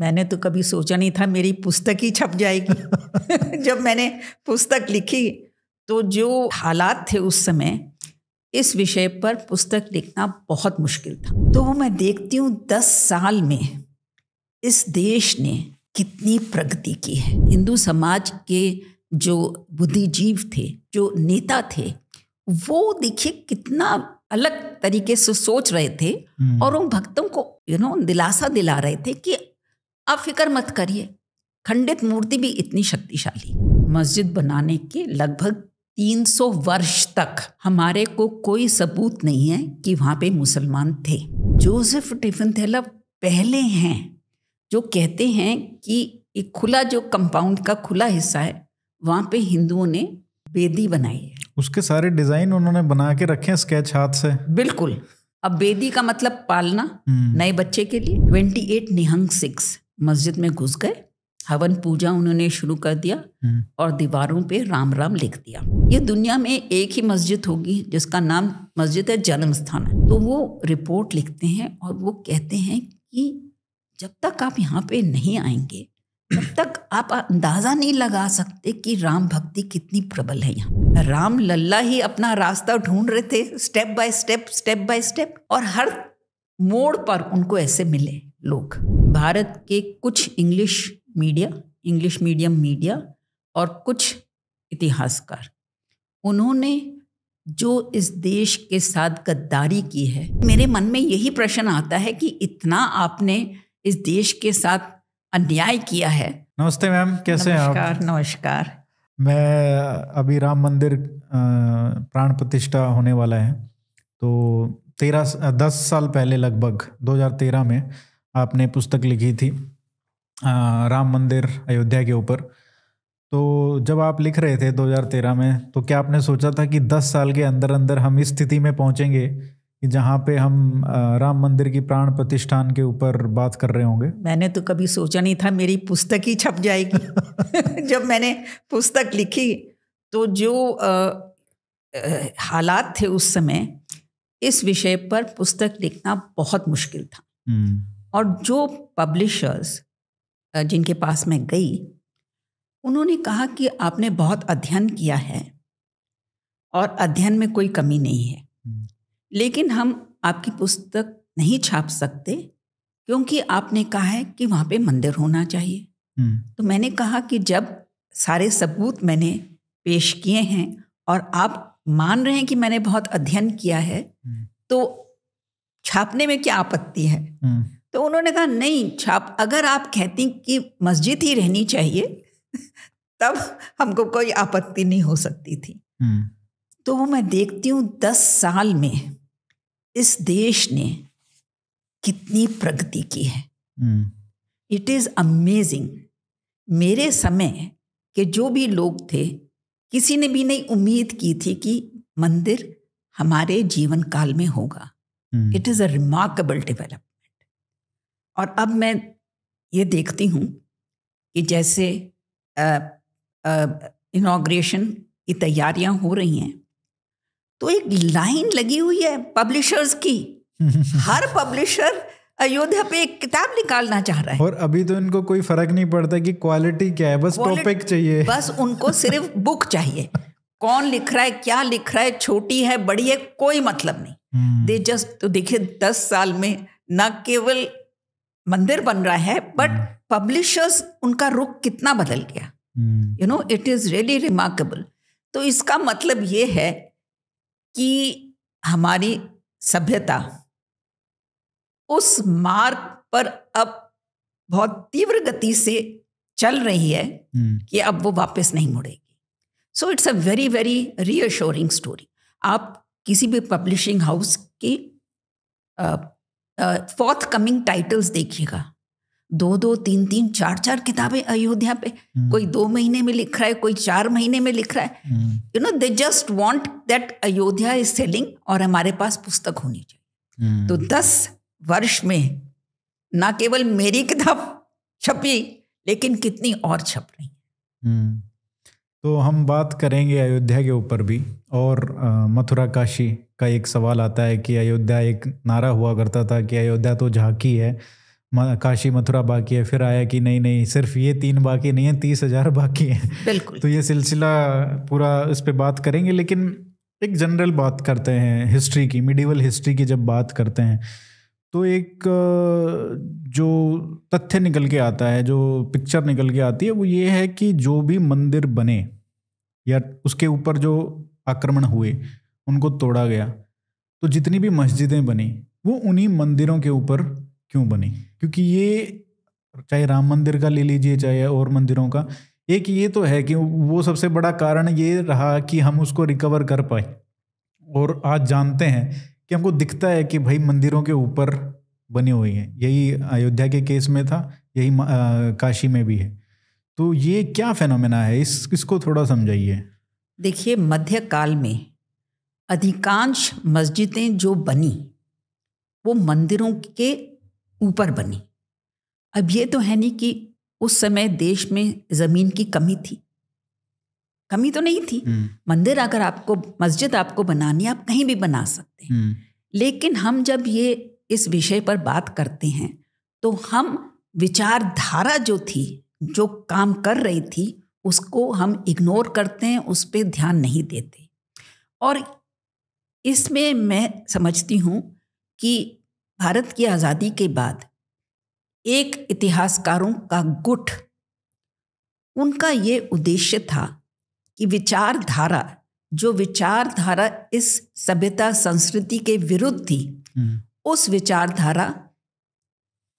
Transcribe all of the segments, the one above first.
मैंने तो कभी सोचा नहीं था मेरी पुस्तक ही छप जाएगी जब मैंने पुस्तक लिखी तो जो हालात थे उस समय इस विषय पर पुस्तक लिखना बहुत मुश्किल था तो मैं देखती हूँ दस साल में इस देश ने कितनी प्रगति की है हिंदू समाज के जो बुद्धिजीव थे जो नेता थे वो देखिए कितना अलग तरीके से सोच रहे थे हम्म। और उन भक्तों को यू नो दिलासा दिला रहे थे कि आप फिक्र मत करिए खंडित मूर्ति भी इतनी शक्तिशाली मस्जिद बनाने के लगभग 300 वर्ष तक हमारे को कोई सबूत नहीं है कि वहाँ पे मुसलमान थे जोसेफ टिफिन थैला पहले हैं जो कहते हैं कि एक खुला जो कंपाउंड का खुला हिस्सा है वहाँ पे हिंदुओं ने बेदी बनाई है उसके सारे डिजाइन उन्होंने बना के रखे हैं स्केच हाथ से बिल्कुल अब बेदी का मतलब पालना हम्म। नए बच्चे के लिए ट्वेंटी एट निहंग सिक्स मस्जिद में घुस गए हवन पूजा उन्होंने शुरू कर दिया हम्म। और दीवारों पे राम राम लिख दिया ये दुनिया में एक ही मस्जिद होगी जिसका नाम मस्जिद है जन्म स्थान है तो वो रिपोर्ट लिखते हैं और वो कहते हैं कि जब तक आप यहाँ पे नहीं आएंगे तब तक आप अंदाज़ा नहीं लगा सकते कि राम भक्ति कितनी प्रबल है यहाँ राम लल्ला ही अपना रास्ता ढूंढ रहे थे step by step step by step और हर मोड़ पर उनको ऐसे मिले लोग भारत के कुछ English media English medium media और कुछ इतिहासकार उन्होंने जो इस देश के साथ गद्दारी की है मेरे मन में यही प्रश्न आता है कि इतना आपने इस देश के साथ अन्याय किया है नमस्ते मैम कैसे नमस्कार, हैं आप नमस्कार मैं अभी राम मंदिर प्राण प्रतिष्ठा होने वाला है तो तेरह दस साल पहले लगभग 2013 में आपने पुस्तक लिखी थी राम मंदिर अयोध्या के ऊपर तो जब आप लिख रहे थे 2013 में तो क्या आपने सोचा था कि 10 साल के अंदर अंदर हम इस स्थिति में पहुंचेंगे कि जहाँ पे हम राम मंदिर की प्राण प्रतिष्ठान के ऊपर बात कर रहे होंगे मैंने तो कभी सोचा नहीं था मेरी पुस्तक ही छप जाएगी जब मैंने पुस्तक लिखी तो जो आ, आ, हालात थे उस समय इस विषय पर पुस्तक लिखना बहुत मुश्किल था हम्म। और जो पब्लिशर्स जिनके पास मैं गई उन्होंने कहा कि आपने बहुत अध्ययन किया है और अध्ययन में कोई कमी नहीं है हम्म। लेकिन हम आपकी पुस्तक नहीं छाप सकते क्योंकि आपने कहा है कि वहाँ पे मंदिर होना चाहिए हम्म। तो मैंने कहा कि जब सारे सबूत मैंने पेश किए हैं और आप मान रहे हैं कि मैंने बहुत अध्ययन किया है हम्म। तो छापने में क्या आपत्ति है तो उन्होंने कहा नहीं छाप अगर आप कहती कि मस्जिद ही रहनी चाहिए तब हमको कोई आपत्ति नहीं हो सकती थी हम्म। तो वो मैं देखती हूँ दस साल में इस देश ने कितनी प्रगति की है इट इज़ अमेजिंग मेरे समय के जो भी लोग थे किसी ने भी नहीं उम्मीद की थी कि मंदिर हमारे जीवन काल में होगा it is a remarkable develop और अब मैं ये देखती हूँ कि जैसे इनाग्रेशन की तैयारियां हो रही हैं तो एक लाइन लगी हुई है पब्लिशर्स की हर पब्लिशर अयोध्या पे एक किताब निकालना चाह रहा है और अभी तो इनको कोई फर्क नहीं पड़ता कि क्वालिटी क्या है बस टॉपिक चाहिए बस उनको सिर्फ बुक चाहिए कौन लिख रहा है क्या लिख रहा है छोटी है बड़ी है कोई मतलब नहीं दे हम्म। जस्ट तो देखिए दस साल में न केवल मंदिर बन रहा है बट पब्लिशर्स hmm. उनका रुख कितना बदल गया you know it is really remarkable तो इसका मतलब ये है कि हमारी सभ्यता उस मार्ग पर अब बहुत तीव्र गति से चल रही है hmm. कि अब वो वापस नहीं मुड़ेगी so it's a very very reassuring story आप किसी भी पब्लिशिंग हाउस की फोर्थ कमिंग टाइटल्स देखिएगा दो दो तीन तीन चार चार किताबें अयोध्या पे हम्म। कोई दो महीने में लिख रहा है कोई चार महीने में लिख रहा है you know they just want that Ayodhya is selling और हमारे पास पुस्तक होनी चाहिए हम्म। तो दस वर्ष में ना केवल मेरी किताब छपी लेकिन कितनी और छप रही hmm. तो हम बात करेंगे अयोध्या के ऊपर भी और मथुरा काशी का एक सवाल आता है कि अयोध्या एक नारा हुआ करता था कि अयोध्या तो झांकी है काशी मथुरा बाकी है फिर आया कि नहीं नहीं सिर्फ ये तीन बाकी नहीं है तीस हजार बाकी है बिल्कुल तो ये सिलसिला पूरा इस पर बात करेंगे लेकिन एक जनरल बात करते हैं हिस्ट्री की मिडिवल हिस्ट्री की जब बात करते हैं तो एक जो तथ्य निकल के आता है जो पिक्चर निकल के आती है वो ये है कि जो भी मंदिर बने या उसके ऊपर जो आक्रमण हुए उनको तोड़ा गया तो जितनी भी मस्जिदें बनी वो उन्हीं मंदिरों के ऊपर क्यों बनी क्योंकि ये चाहे राम मंदिर का ले लीजिए चाहे और मंदिरों का एक ये तो है कि वो सबसे बड़ा कारण ये रहा कि हम उसको रिकवर कर पाए और आज जानते हैं कि हमको दिखता है कि भाई मंदिरों के ऊपर बनी हुई हैं यही अयोध्या के केस में था यही काशी में भी है तो ये क्या फेनोमेना है इस इसको थोड़ा समझाइए देखिए मध्य काल में अधिकांश मस्जिदें जो बनी वो मंदिरों के ऊपर बनी अब ये तो है नहीं कि उस समय देश में ज़मीन की कमी थी कमी तो नहीं थी हम्म। मंदिर अगर आपको मस्जिद आपको बनानी आप कहीं भी बना सकते हैं हम्म। लेकिन हम जब ये इस विषय पर बात करते हैं तो हम विचारधारा जो थी जो काम कर रही थी उसको हम इग्नोर करते हैं उस पर ध्यान नहीं देते और इसमें मैं समझती हूँ कि भारत की आज़ादी के बाद एक इतिहासकारों का गुट उनका ये उद्देश्य था कि विचारधारा जो विचारधारा इस सभ्यता संस्कृति के विरुद्ध थी हम्म। उस विचारधारा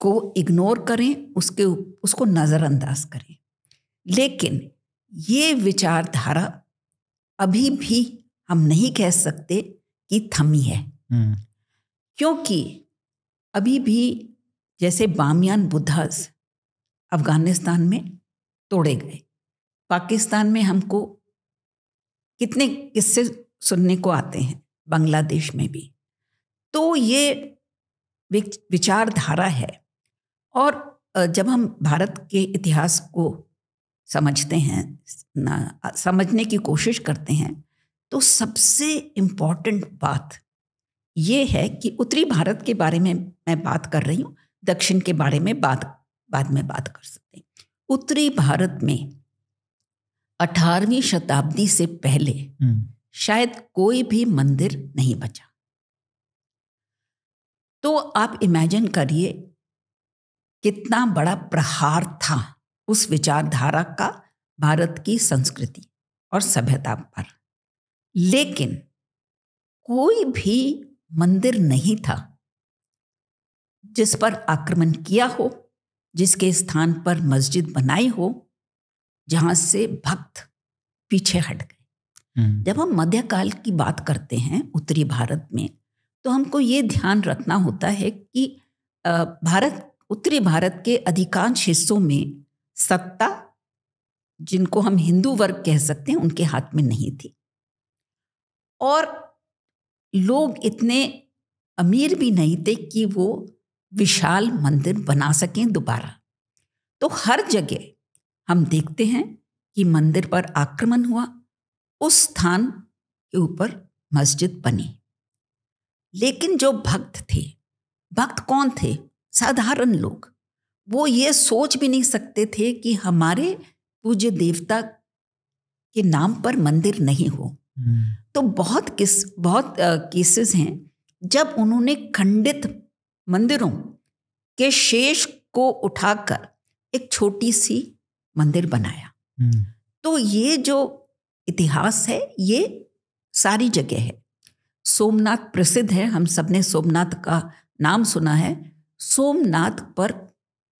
को इग्नोर करें उसके उसको नज़रअंदाज करें लेकिन ये विचारधारा अभी भी हम नहीं कह सकते कि थमी है हम्म। क्योंकि अभी भी जैसे बामियान बुद्धस अफगानिस्तान में तोड़े गए पाकिस्तान में हमको कितने किस्से सुनने को आते हैं बांग्लादेश में भी तो ये विचारधारा है और जब हम भारत के इतिहास को समझते हैं समझने की कोशिश करते हैं तो सबसे इम्पॉर्टेंट बात ये है कि उत्तरी भारत के बारे में मैं बात कर रही हूँ दक्षिण के बारे में बात बाद में बात कर सकते हैं उत्तरी भारत में अठारहवीं शताब्दी से पहले हम्म। शायद कोई भी मंदिर नहीं बचा तो आप इमेजिन करिए कितना बड़ा प्रहार था उस विचारधारा का भारत की संस्कृति और सभ्यता पर लेकिन कोई भी मंदिर नहीं था जिस पर आक्रमण किया हो जिसके स्थान पर मस्जिद बनाई हो जहां से भक्त पीछे हट गए हम्म। जब हम मध्यकाल की बात करते हैं उत्तरी भारत में तो हमको ये ध्यान रखना होता है कि भारत उत्तरी भारत के अधिकांश हिस्सों में सत्ता जिनको हम हिंदू वर्ग कह सकते हैं उनके हाथ में नहीं थी और लोग इतने अमीर भी नहीं थे कि वो विशाल मंदिर बना सकें दोबारा तो हर जगह हम देखते हैं कि मंदिर पर आक्रमण हुआ उस स्थान के ऊपर मस्जिद बनी लेकिन जो भक्त थे भक्त कौन थे साधारण लोग वो ये सोच भी नहीं सकते थे कि हमारे पूज्य देवता के नाम पर मंदिर नहीं हो हम्म। तो बहुत किस बहुत केसेस हैं जब उन्होंने खंडित मंदिरों के शेष को उठाकर एक छोटी सी मंदिर बनाया हम्म। तो ये जो इतिहास है ये सारी जगह है सोमनाथ प्रसिद्ध है हम सब ने सोमनाथ का नाम सुना है सोमनाथ पर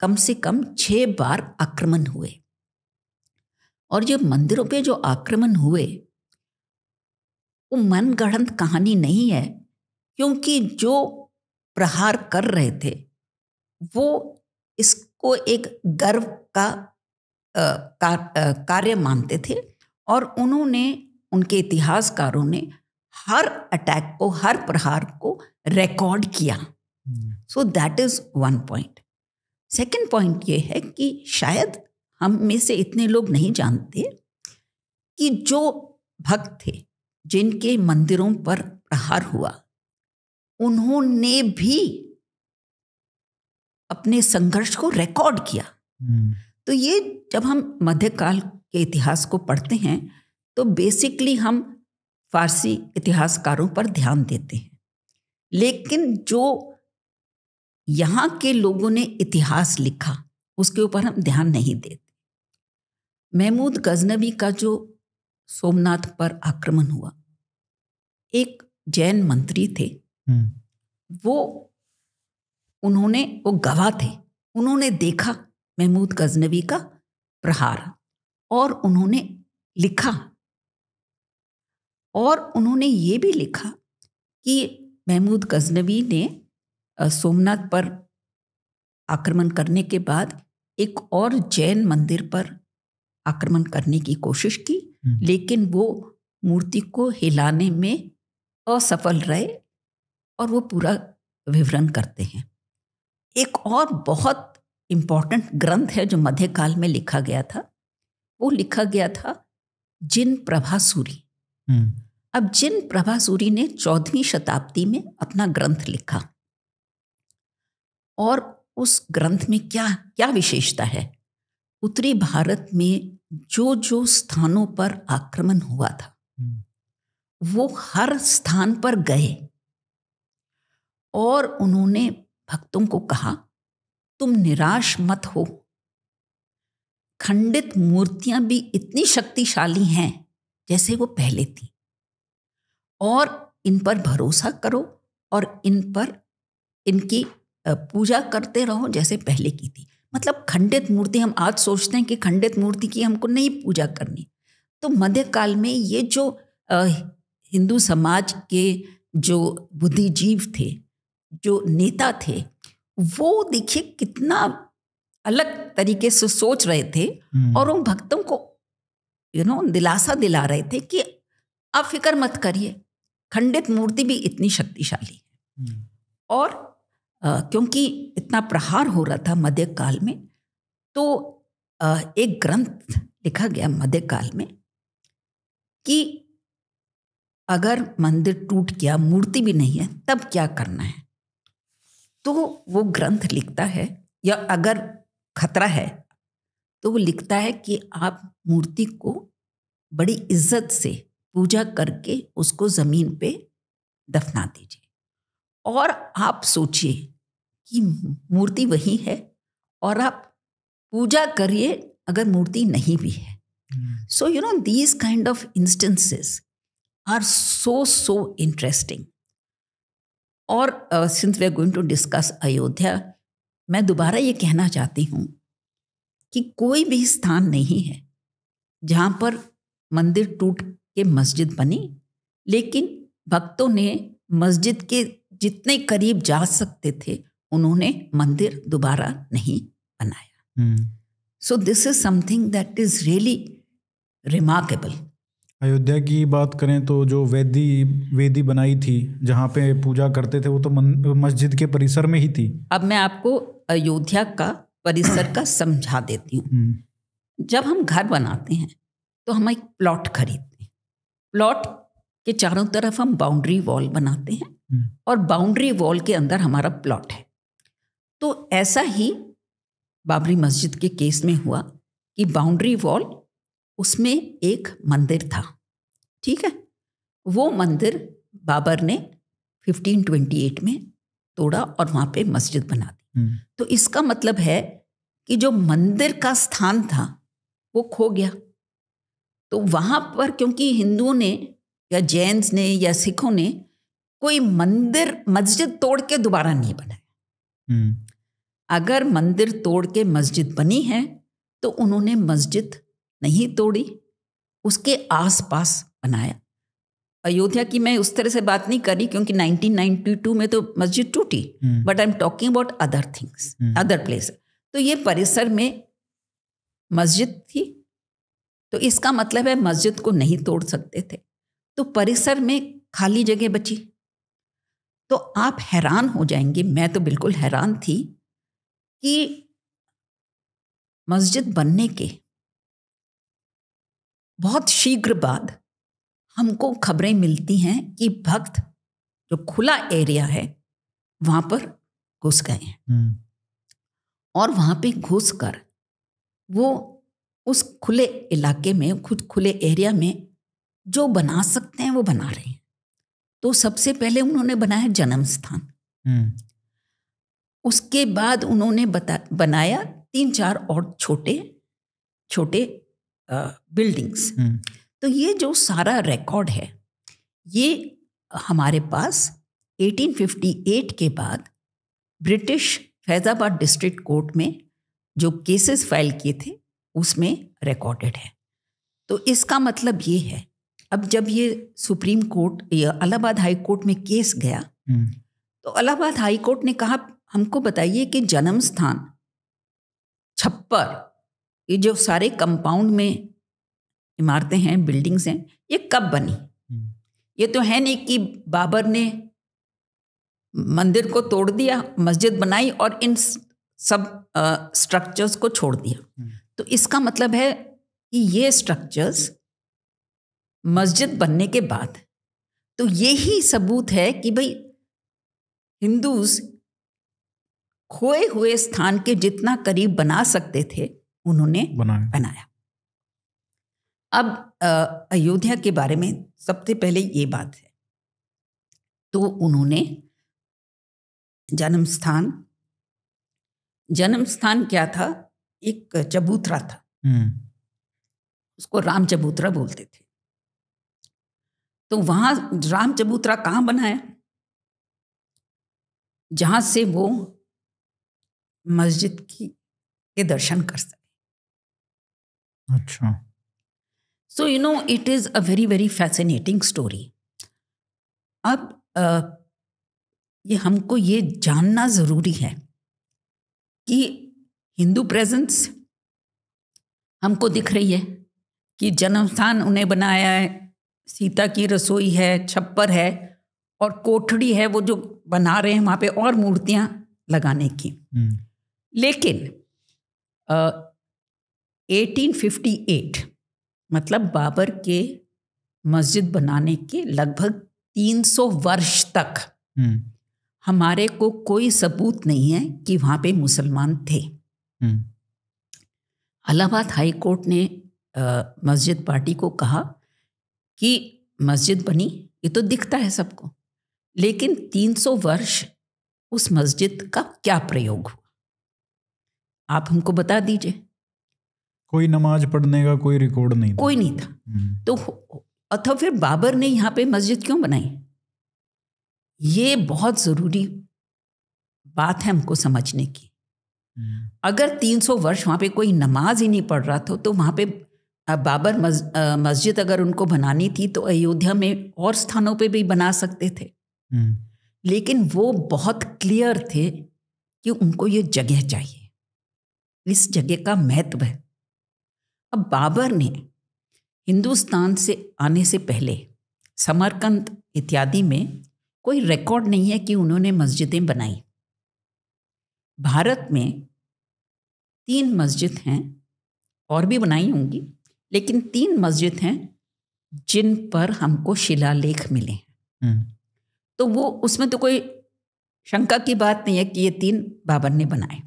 कम से कम छह बार आक्रमण हुए और ये मंदिरों पे जो आक्रमण हुए वो मनगढ़ंत कहानी नहीं है क्योंकि जो प्रहार कर रहे थे वो इसको एक गर्व का कार्य मानते थे और उन्होंने उनके इतिहासकारों ने हर अटैक को हर प्रहार को रिकॉर्ड किया so that is one point second point ये है कि शायद हम में से इतने लोग नहीं जानते कि जो भक्त थे जिनके मंदिरों पर प्रहार हुआ उन्होंने भी अपने संघर्ष को रिकॉर्ड किया hmm. तो ये जब हम मध्यकाल के इतिहास को पढ़ते हैं तो बेसिकली हम फारसी इतिहासकारों पर ध्यान देते हैं लेकिन जो यहाँ के लोगों ने इतिहास लिखा उसके ऊपर हम ध्यान नहीं देते महमूद गजनबी का जो सोमनाथ पर आक्रमण हुआ एक जैन मंत्री थे हम्म। वो उन्होंने वो गवाह थे उन्होंने देखा महमूद गजनबी का प्रहार और उन्होंने लिखा और उन्होंने ये भी लिखा कि महमूद गजनवी ने सोमनाथ पर आक्रमण करने के बाद एक और जैन मंदिर पर आक्रमण करने की कोशिश की हम्म। लेकिन वो मूर्ति को हिलाने में असफल रहे और वो पूरा विवरण करते हैं एक और बहुत इम्पॉर्टेंट ग्रंथ है जो मध्यकाल में लिखा गया था वो लिखा गया था जिन प्रभा सूरी हम्म। अब जिन प्रभा सूरी ने चौदहवीं शताब्दी में अपना ग्रंथ लिखा और उस ग्रंथ में क्या क्या विशेषता है उत्तरी भारत में जो जो स्थानों पर आक्रमण हुआ था हम्म। वो हर स्थान पर गए और उन्होंने भक्तों को कहा तुम निराश मत हो खंडित मूर्तियां भी इतनी शक्तिशाली हैं जैसे वो पहले थी और इन पर भरोसा करो और इन पर इनकी पूजा करते रहो जैसे पहले की थी मतलब खंडित मूर्ति हम आज सोचते हैं कि खंडित मूर्ति की हमको नहीं पूजा करनी तो मध्यकाल में ये जो हिंदू समाज के जो बुद्धिजीव थे जो नेता थे वो देखिए कितना अलग तरीके से सोच रहे थे हम्म। और उन भक्तों को यू नो दिलासा दिला रहे थे कि आप फिक्र मत करिए खंडित मूर्ति भी इतनी शक्तिशाली है हम्म। और आ, क्योंकि इतना प्रहार हो रहा था मध्य काल में तो आ, एक ग्रंथ लिखा गया मध्य काल में कि अगर मंदिर टूट गया मूर्ति भी नहीं है तब क्या करना है तो वो ग्रंथ लिखता है या अगर खतरा है तो वो लिखता है कि आप मूर्ति को बड़ी इज्जत से पूजा करके उसको ज़मीन पे दफना दीजिए और आप सोचिए कि मूर्ति वही है और आप पूजा करिए अगर मूर्ति नहीं भी है so you know these kind of instances are so so interesting और since we are going to discuss Ayodhya मैं दोबारा ये कहना चाहती हूँ कि कोई भी स्थान नहीं है जहाँ पर मंदिर टूट के मस्जिद बनी लेकिन भक्तों ने मस्जिद के जितने करीब जा सकते थे उन्होंने मंदिर दोबारा नहीं बनाया so this is something that is really remarkable Ayodhya की बात करें तो जो वेदी वेदी बनाई थी जहाँ पे पूजा करते थे वो तो मस्जिद के परिसर में ही थी अब मैं आपको अयोध्या का परिसर का समझा देती हूँ हम्म। जब हम घर बनाते हैं तो हम एक प्लॉट खरीदते हैं प्लॉट के चारों तरफ हम बाउंड्री वॉल बनाते हैं हम्म। और बाउंड्री वॉल के अंदर हमारा प्लॉट है तो ऐसा ही बाबरी मस्जिद के केस में हुआ कि बाउंड्री वॉल उसमें एक मंदिर था ठीक है वो मंदिर बाबर ने 1528 में तोड़ा और वहाँ पे मस्जिद बना दी हम्म। तो इसका मतलब है कि जो मंदिर का स्थान था वो खो गया तो वहाँ पर क्योंकि हिंदुओं ने या जैन्स ने या सिखों ने कोई मंदिर मस्जिद तोड़ के दोबारा नहीं बनाया हम्म। अगर मंदिर तोड़ के मस्जिद बनी है तो उन्होंने मस्जिद नहीं तोड़ी उसके आसपास बनाया अयोध्या की मैं उस तरह से बात नहीं करी क्योंकि 1992 में तो मस्जिद टूटी but I am talking about other things other place तो ये परिसर में मस्जिद थी तो इसका मतलब है मस्जिद को नहीं तोड़ सकते थे तो परिसर में खाली जगह बची तो आप हैरान हो जाएंगे मैं तो बिल्कुल हैरान थी कि मस्जिद बनने के बहुत शीघ्र बाद हमको खबरें मिलती हैं कि भक्त जो खुला एरिया है वहां पर घुस गए हैं हम्म। और वहां पे घुस कर वो उस खुले इलाके में खुद खुले एरिया में जो बना सकते हैं वो बना रहे हैं तो सबसे पहले उन्होंने बनाया जन्म स्थान हम्म। उसके बाद उन्होंने बता बनाया तीन चार और छोटे छोटे बिल्डिंग्स हम्म। तो ये जो सारा रिकॉर्ड है ये हमारे पास 1858 के बाद ब्रिटिश फैज़ाबाद डिस्ट्रिक्ट कोर्ट में जो केसेस फाइल किए थे उसमें रिकॉर्डेड है तो इसका मतलब ये है अब जब ये सुप्रीम कोर्ट या अलाहाबाद हाई कोर्ट में केस गया हम्म। तो अलाहाबाद हाई कोर्ट ने कहा हमको बताइए कि जन्म स्थान छप्पर ये जो सारे कंपाउंड में इमारतें हैं बिल्डिंग्स हैं ये कब बनी हम्म। ये तो है नहीं कि बाबर ने मंदिर को तोड़ दिया मस्जिद बनाई और इन सब स्ट्रक्चर्स को छोड़ दिया हम्म। तो इसका मतलब है कि ये स्ट्रक्चर्स मस्जिद बनने के बाद तो ये ही सबूत है कि भाई हिंदूज खोए हुए स्थान के जितना करीब बना सकते थे उन्होंने बनाया, बनाया। अब अयोध्या के बारे में सबसे पहले ये बात है तो उन्होंने जन्म स्थान जन्म स्थान क्या था एक चबूतरा था हम्म। उसको राम चबूतरा बोलते थे तो वहां राम चबूतरा कहाँ बनाया जहां से वो मस्जिद की के दर्शन कर सके अच्छा so you know it is a very very fascinating story अब आ, ये हमको ये जानना ज़रूरी है कि हिंदू प्रेजेंस हमको दिख रही है कि जन्म स्थान उन्हें बनाया है सीता की रसोई है छप्पर है और कोठड़ी है वो जो बना रहे हैं वहाँ पे और मूर्तियाँ लगाने की हम्म। लेकिन 1858 मतलब बाबर के मस्जिद बनाने के लगभग 300 वर्ष तक हम्म। हमारे को कोई सबूत नहीं है कि वहाँ पे मुसलमान थे हम्म। अलाहाबाद हाई कोर्ट ने आ, मस्जिद पार्टी को कहा कि मस्जिद बनी ये तो दिखता है सबको लेकिन 300 वर्ष उस मस्जिद का क्या प्रयोग हुआ आप हमको बता दीजिए कोई नमाज पढ़ने का कोई रिकॉर्ड नहीं कोई नहीं था हम्म। तो अथवा फिर बाबर ने यहाँ पे मस्जिद क्यों बनाई ये बहुत ज़रूरी बात है हमको समझने की हम्म। अगर 300 वर्ष वहाँ पे कोई नमाज ही नहीं पढ़ रहा था तो वहाँ पे बाबर मस्जिद अगर उनको बनानी थी तो अयोध्या में और स्थानों पे भी बना सकते थे हम्म। लेकिन वो बहुत क्लियर थे कि उनको ये जगह चाहिए इस जगह का महत्व है अब बाबर ने हिंदुस्तान से आने से पहले समरकंद इत्यादि में कोई रिकॉर्ड नहीं है कि उन्होंने मस्जिदें बनाई भारत में तीन मस्जिद हैं और भी बनाई होंगी लेकिन तीन मस्जिद हैं जिन पर हमको शिलालेख मिले हैं हम्म। तो वो उसमें तो कोई शंका की बात नहीं है कि ये तीन बाबर ने बनाए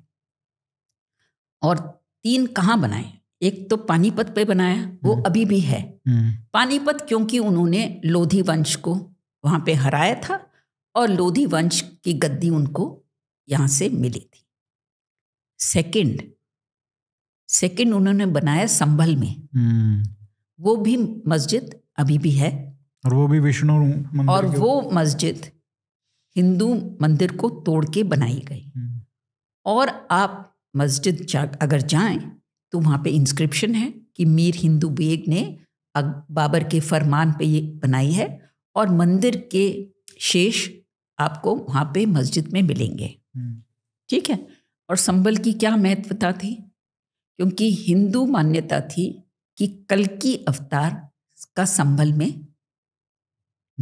और तीन कहाँ बनाए एक तो पानीपत पे बनाया वो हम्म। अभी भी है हम्म। पानीपत क्योंकि उन्होंने लोधी वंश को वहाँ पे हराया था और लोधी वंश की गद्दी उनको यहाँ से मिली थी सेकंड सेकंड उन्होंने बनाया संभल में हम्म। वो भी मस्जिद अभी भी है और वो भी विष्णु और वो मस्जिद हिंदू मंदिर को तोड़ के बनाई गई और आप मस्जिद जा अगर जाएं तो वहाँ पे इंस्क्रिप्शन है कि मीर हिंदू बेग ने बाबर के फरमान पे ये बनाई है और मंदिर के शेष आपको वहाँ पे मस्जिद में मिलेंगे हम्म। ठीक है और संबल की क्या महत्वता थी क्योंकि हिंदू मान्यता थी कि कल की अवतार का संबल में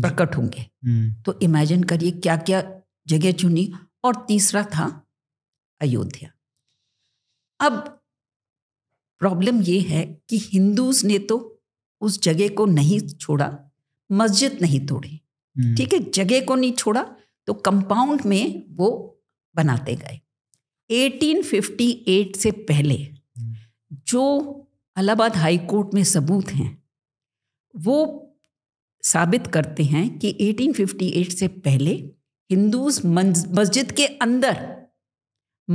प्रकट होंगे हम्म। तो इमेजिन करिए क्या क्या जगह चुनी और तीसरा था अयोध्या अब प्रॉब्लम ये है कि हिंदूज ने तो उस जगह को नहीं छोड़ा मस्जिद नहीं तोड़ी हम्म। ठीक है जगह को नहीं छोड़ा तो कंपाउंड में वो बनाते गए 1858 से पहले हम्म। जो अलाहाबाद हाई कोर्ट में सबूत हैं वो साबित करते हैं कि 1858 से पहले हिंदूज मस्जिद के अंदर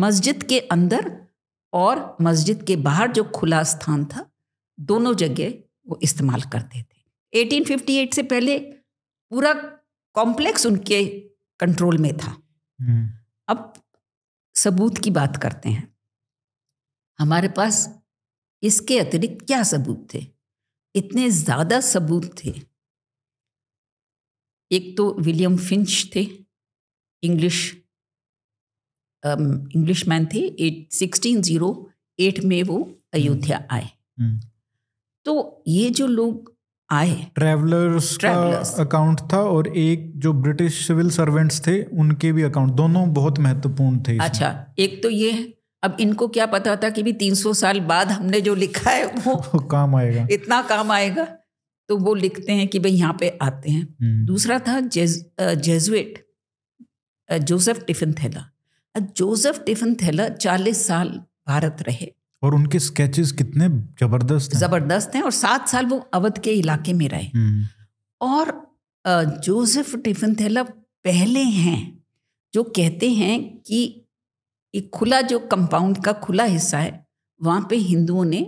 मस्जिद के अंदर और मस्जिद के बाहर जो खुला स्थान था दोनों जगह वो इस्तेमाल करते थे 1858 से पहले पूरा कॉम्प्लेक्स उनके कंट्रोल में था हम्म। अब सबूत की बात करते हैं हमारे पास इसके अतिरिक्त क्या सबूत थे इतने ज़्यादा सबूत थे एक तो विलियम फिंच थे इंग्लिश इंग्लिश um, मैन थे एट सिक्सटीन जीरो एट में वो अयोध्या हम्म। आए हम्म। तो ये जो लोग आए ट्रेवलर्स का अकाउंट था और एक जो ब्रिटिश सिविल सर्वेंट्स थे उनके भी अकाउंट दोनों बहुत महत्वपूर्ण थे अच्छा एक तो ये अब इनको क्या पता था कि भी 300 साल बाद हमने जो लिखा है वो काम आएगा इतना काम आएगा तो वो लिखते हैं कि भाई यहाँ पे आते हैं हम्म। दूसरा था जेज, Jesuit Joseph Tieffenthaler Joseph Tieffenthaler चालीस साल भारत रहे और उनके स्केचेस कितने जबरदस्त हैं जबरदस्त हैं और सात साल वो अवध के इलाके में रहे हम्म। और जोसेफ टिफन थेलर पहले हैं जो कहते हैं कि एक खुला जो कंपाउंड का खुला हिस्सा है वहां पे हिंदुओं ने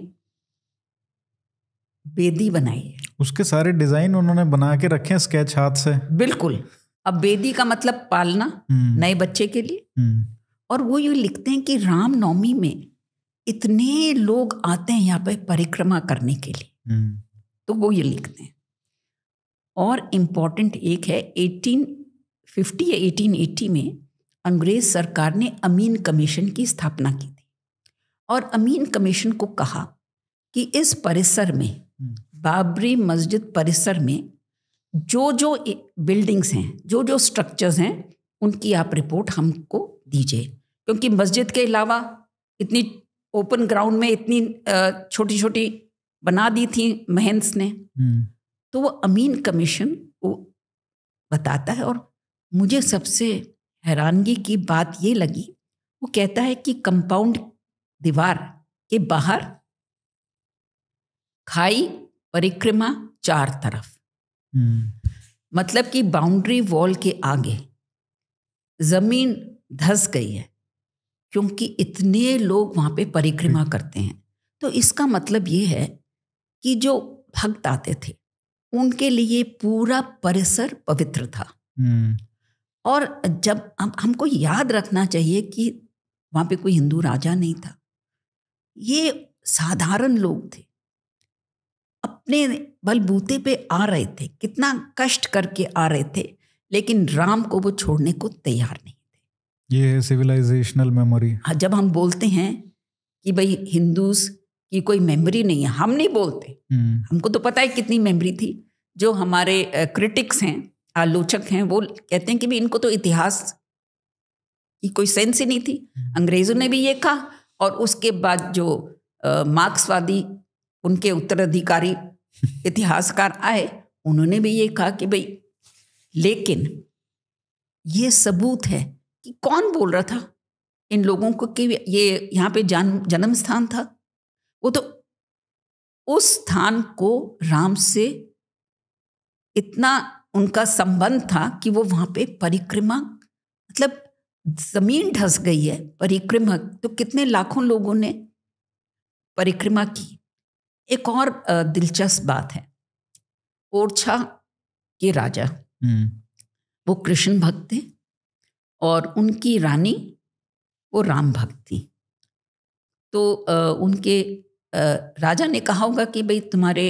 बेदी बनाई है उसके सारे डिजाइन उन्होंने बना के रखे स्केच हाथ से बिल्कुल अब बेदी का मतलब पालना हम्म। नए बच्चे के लिए हम्म। और वो ये लिखते हैं कि रामनवमी में इतने लोग आते हैं यहाँ पर परिक्रमा करने के लिए हम्म। तो वो ये लिखते हैं और इम्पॉर्टेंट एक है 1850 या 1880 में अंग्रेज सरकार ने अमीन कमीशन की स्थापना की थी और अमीन कमीशन को कहा कि इस परिसर में हम्म। बाबरी मस्जिद परिसर में जो जो बिल्डिंग्स हैं जो जो स्ट्रक्चर्स हैं उनकी आप रिपोर्ट हमको दीजिए क्योंकि मस्जिद के अलावा इतनी ओपन ग्राउंड में इतनी छोटी छोटी बना दी थी महंस ने हम्म। तो वो अमीन कमीशन को बताता है और मुझे सबसे हैरानगी की बात ये लगी वो कहता है कि कंपाउंड दीवार के बाहर खाई परिक्रमा चार तरफ हम्म। मतलब कि बाउंड्री वॉल के आगे जमीन धस गई है क्योंकि इतने लोग वहाँ पे परिक्रमा हम्म। करते हैं तो इसका मतलब ये है कि जो भक्त आते थे उनके लिए पूरा परिसर पवित्र था हम्म। और जब हम हमको याद रखना चाहिए कि वहाँ पे कोई हिंदू राजा नहीं था ये साधारण लोग थे अपने बलबूते पे आ रहे थे कितना कष्ट करके आ रहे थे लेकिन राम को वो छोड़ने को तैयार नहीं ये है सिविलाइजेशनल हाँ, मेमोरी जब हम बोलते हैं कि भाई हिंदूज की कोई मेमोरी नहीं है हम नहीं बोलते हम्म। हमको तो पता है कितनी मेमोरी थी जो हमारे क्रिटिक्स हैं आलोचक हैं वो कहते हैं कि भी इनको तो इतिहास की कोई सेंस ही नहीं थी हम्म। अंग्रेजों ने भी ये कहा और उसके बाद जो मार्क्सवादी उनके उत्तराधिकारी इतिहासकार आए उन्होंने भी ये कहा कि भाई लेकिन ये सबूत है कि कौन बोल रहा था इन लोगों को कि ये यहाँ पे जन जन्म स्थान था वो तो उस स्थान को राम से इतना उनका संबंध था कि वो वहाँ पे परिक्रमा मतलब जमीन ढस गई है परिक्रमा तो कितने लाखों लोगों ने परिक्रमा की एक और दिलचस्प बात है ओरछा के राजा हम्म। वो कृष्ण भक्त थे और उनकी रानी वो राम भक्त थी तो आ, उनके आ, राजा ने कहा होगा कि भाई तुम्हारे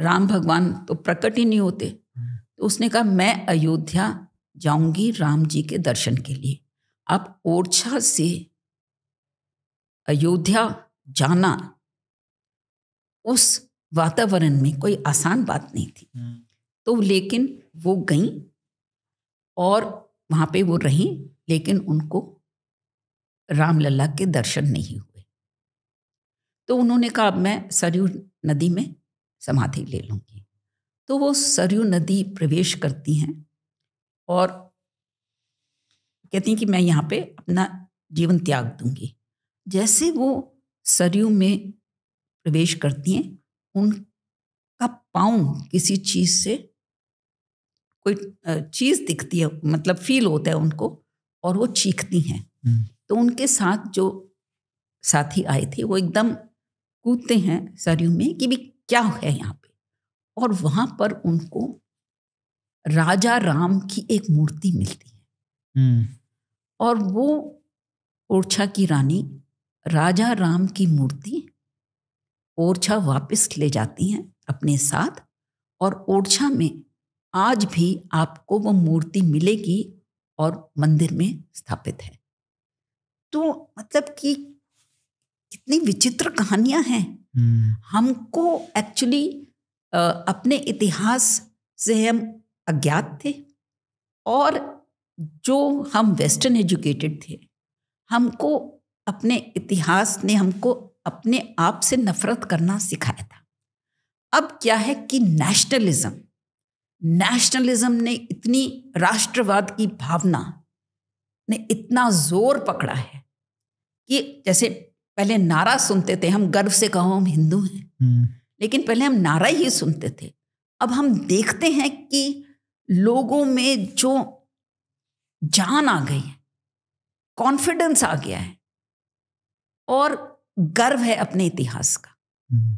राम भगवान तो प्रकट ही नहीं होते हम्म। तो उसने कहा मैं अयोध्या जाऊंगी राम जी के दर्शन के लिए अब ओरछा से अयोध्या जाना उस वातावरण में कोई आसान बात नहीं थी हम्म। तो लेकिन वो गई और वहाँ पे वो रहीं लेकिन उनको रामलला के दर्शन नहीं हुए तो उन्होंने कहा मैं सरयू नदी में समाधि ले लूँगी तो वो सरयू नदी प्रवेश करती हैं और कहती हैं कि मैं यहाँ पे अपना जीवन त्याग दूंगी जैसे वो सरयू में प्रवेश करती हैं उनका पाँव किसी चीज़ से कोई चीज़ दिखती है मतलब फील होता है उनको और वो चीखती हैं हम्म। तो उनके साथ जो साथी आए थे वो एकदम कूदते हैं सरयू में कि भी क्या है यहाँ पे और वहाँ पर उनको राजा राम की एक मूर्ति मिलती है हम्म। और वो ओरछा की रानी राजा राम की मूर्ति ओरछा वापस ले जाती हैं अपने साथ और ओरछा में आज भी आपको वो मूर्ति मिलेगी और मंदिर में स्थापित है तो मतलब कि कितनी विचित्र कहानियां हैं हम्म। हमको एक्चुअली अपने इतिहास से हम अज्ञात थे और जो हम वेस्टर्न एजुकेटेड थे हमको अपने इतिहास ने हमको अपने आप से नफरत करना सिखाया था अब क्या है कि नेशनलिज्म नेशनलिज्म ने इतनी राष्ट्रवाद की भावना ने इतना जोर पकड़ा है कि जैसे पहले नारा सुनते थे हम गर्व से कहो हम हिंदू हैं हम्म। लेकिन पहले हम नारा ही सुनते थे अब हम देखते हैं कि लोगों में जो जान आ गई है कॉन्फिडेंस आ गया है और गर्व है अपने इतिहास का हम्म।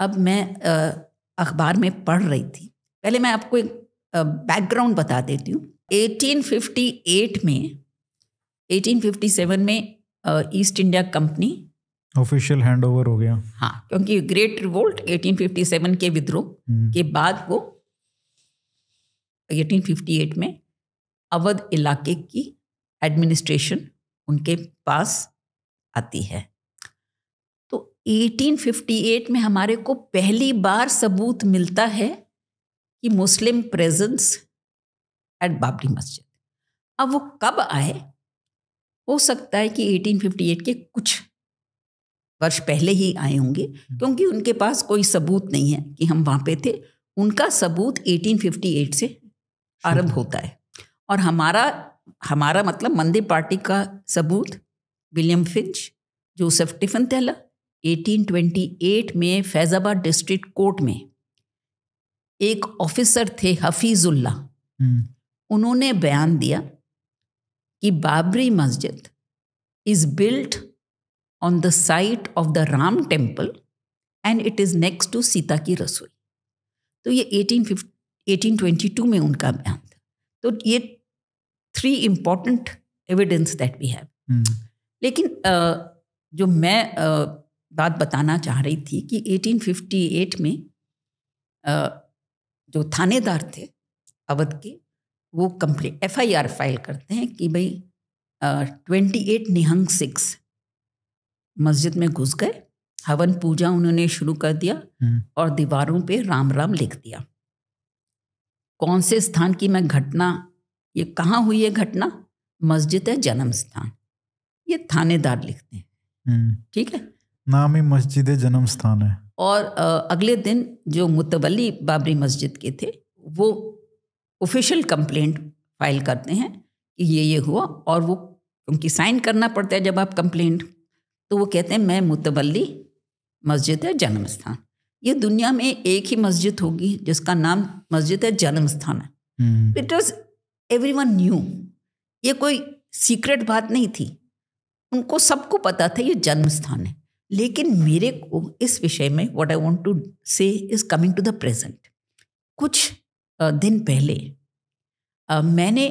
अब मैं अखबार में पढ़ रही थी पहले मैं आपको एक बैकग्राउंड बता देती हूँ 1858 में 1857 में East India Company official handover हो गया हाँ क्योंकि ग्रेट रिवोल्ट 1857 के विद्रोह हम्म। के बाद वो 1858 में अवध इलाके की एडमिनिस्ट्रेशन उनके पास आती है तो 1858 में हमारे को पहली बार सबूत मिलता है कि मुस्लिम प्रेजेंस एट बाबरी मस्जिद अब वो कब आए हो सकता है कि 1858 के कुछ वर्ष पहले ही आए होंगे हम्म। क्योंकि उनके पास कोई सबूत नहीं है कि हम वहाँ पे थे उनका सबूत 1858 से आरंभ होता है और हमारा हमारा मतलब मंदिर पार्टी का सबूत विलियम फिंच जोसेफ टिफन थैला 1828 में फैजाबाद डिस्ट्रिक्ट कोर्ट में एक ऑफिसर थे हफीजुल्ला हम्म। उन्होंने बयान दिया कि Babri Masjid is built on the site of the Ram temple and it is next to Sita की रसोई तो ये 1822 में उनका बयान था तो ये three important evidence that we have लेकिन जो मैं बात बताना चाह रही थी कि 1858 में जो थानेदार थे अवध के वो कंप्लेट एफ फाइल करते हैं कि भाई ट्वेंटी एट निहंग सिक्स मस्जिद में घुस गए हवन पूजा उन्होंने शुरू कर दिया हम्म। और दीवारों पे राम राम लिख दिया कौन से स्थान की मैं घटना ये कहाँ हुई है घटना मस्जिद है जन्म स्थान ये थानेदार लिखते हैं हम्म। ठीक है नाम ही मस्जिद जन्म स्थान है और अगले दिन जो मुतवली बाबरी मस्जिद के थे वो ऑफिशियल कंप्लेंट फाइल करते हैं कि ये ये हुआ और वो क्योंकि साइन करना पड़ता है जब आप कंप्लेंट तो वो कहते हैं मैं मुतवली मस्जिद है जन्म स्थान ये दुनिया में एक ही मस्जिद होगी जिसका नाम मस्जिद है जन्म स्थान है it was everyone knew ये कोई सीक्रेट बात नहीं थी उनको सबको पता था ये जन्म स्थान है लेकिन मेरे को इस विषय में what I want to say is coming to the present कुछ दिन पहले मैंने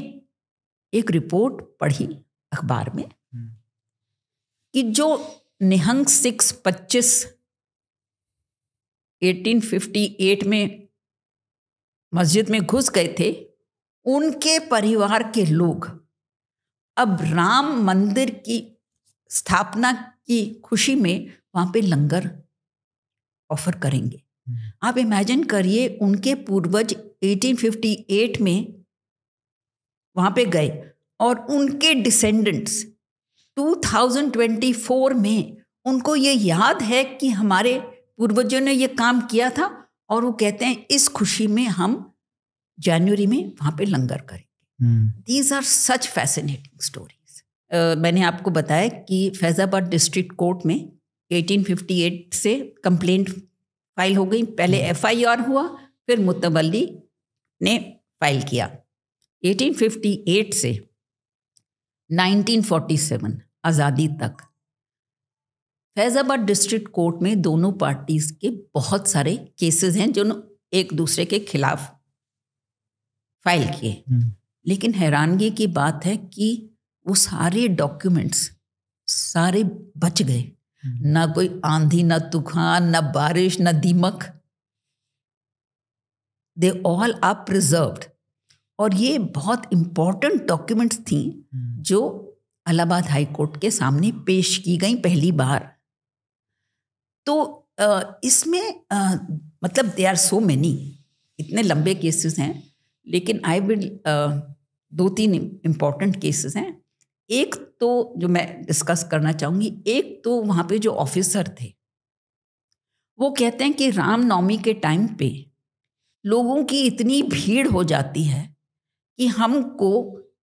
एक रिपोर्ट पढ़ी अखबार में हम्म। कि जो निहंग सिक्स पच्चीस एटीन फिफ्टी एट में मस्जिद में घुस गए थे उनके परिवार के लोग अब राम मंदिर की स्थापना की खुशी में वहाँ पे लंगर ऑफर करेंगे हम्म। आप इमेजिन करिए उनके पूर्वज 1858 में वहाँ पे गए और उनके डिसेंडेंट्स 2024 में उनको ये याद है कि हमारे पूर्वजों ने ये काम किया था और वो कहते हैं इस खुशी में हम जनवरी में वहाँ पे लंगर करेंगे these are such fascinating story मैंने आपको बताया कि फैज़ाबाद डिस्ट्रिक्ट कोर्ट में 1858 से कंप्लेंट फाइल हो गई पहले हम्म। एफआईआर हुआ फिर मुतवली ने फाइल किया 1858 से 1947 आज़ादी तक फैज़ाबाद डिस्ट्रिक्ट कोर्ट में दोनों पार्टीज के बहुत सारे केसेस हैं जो एक दूसरे के खिलाफ फाइल किए हम्म। लेकिन हैरानगी की बात है कि वो सारे डॉक्यूमेंट्स सारे बच गए हम्म। ना कोई आंधी ना तूफान ना बारिश ना दीमक दे ऑल आर प्रिजर्व्ड और ये बहुत इम्पॉर्टेंट डॉक्यूमेंट्स थी जो अलाहाबाद हाई कोर्ट के सामने पेश की गई पहली बार तो इसमें मतलब दे आर सो मैनी इतने लंबे केसेस हैं लेकिन आई विल दो तीन इम्पॉर्टेंट केसेस हैं एक तो जो मैं डिस्कस करना चाहूंगी एक तो वहाँ पे जो ऑफिसर थे वो कहते हैं कि रामनवमी के टाइम पे लोगों की इतनी भीड़ हो जाती है कि हमको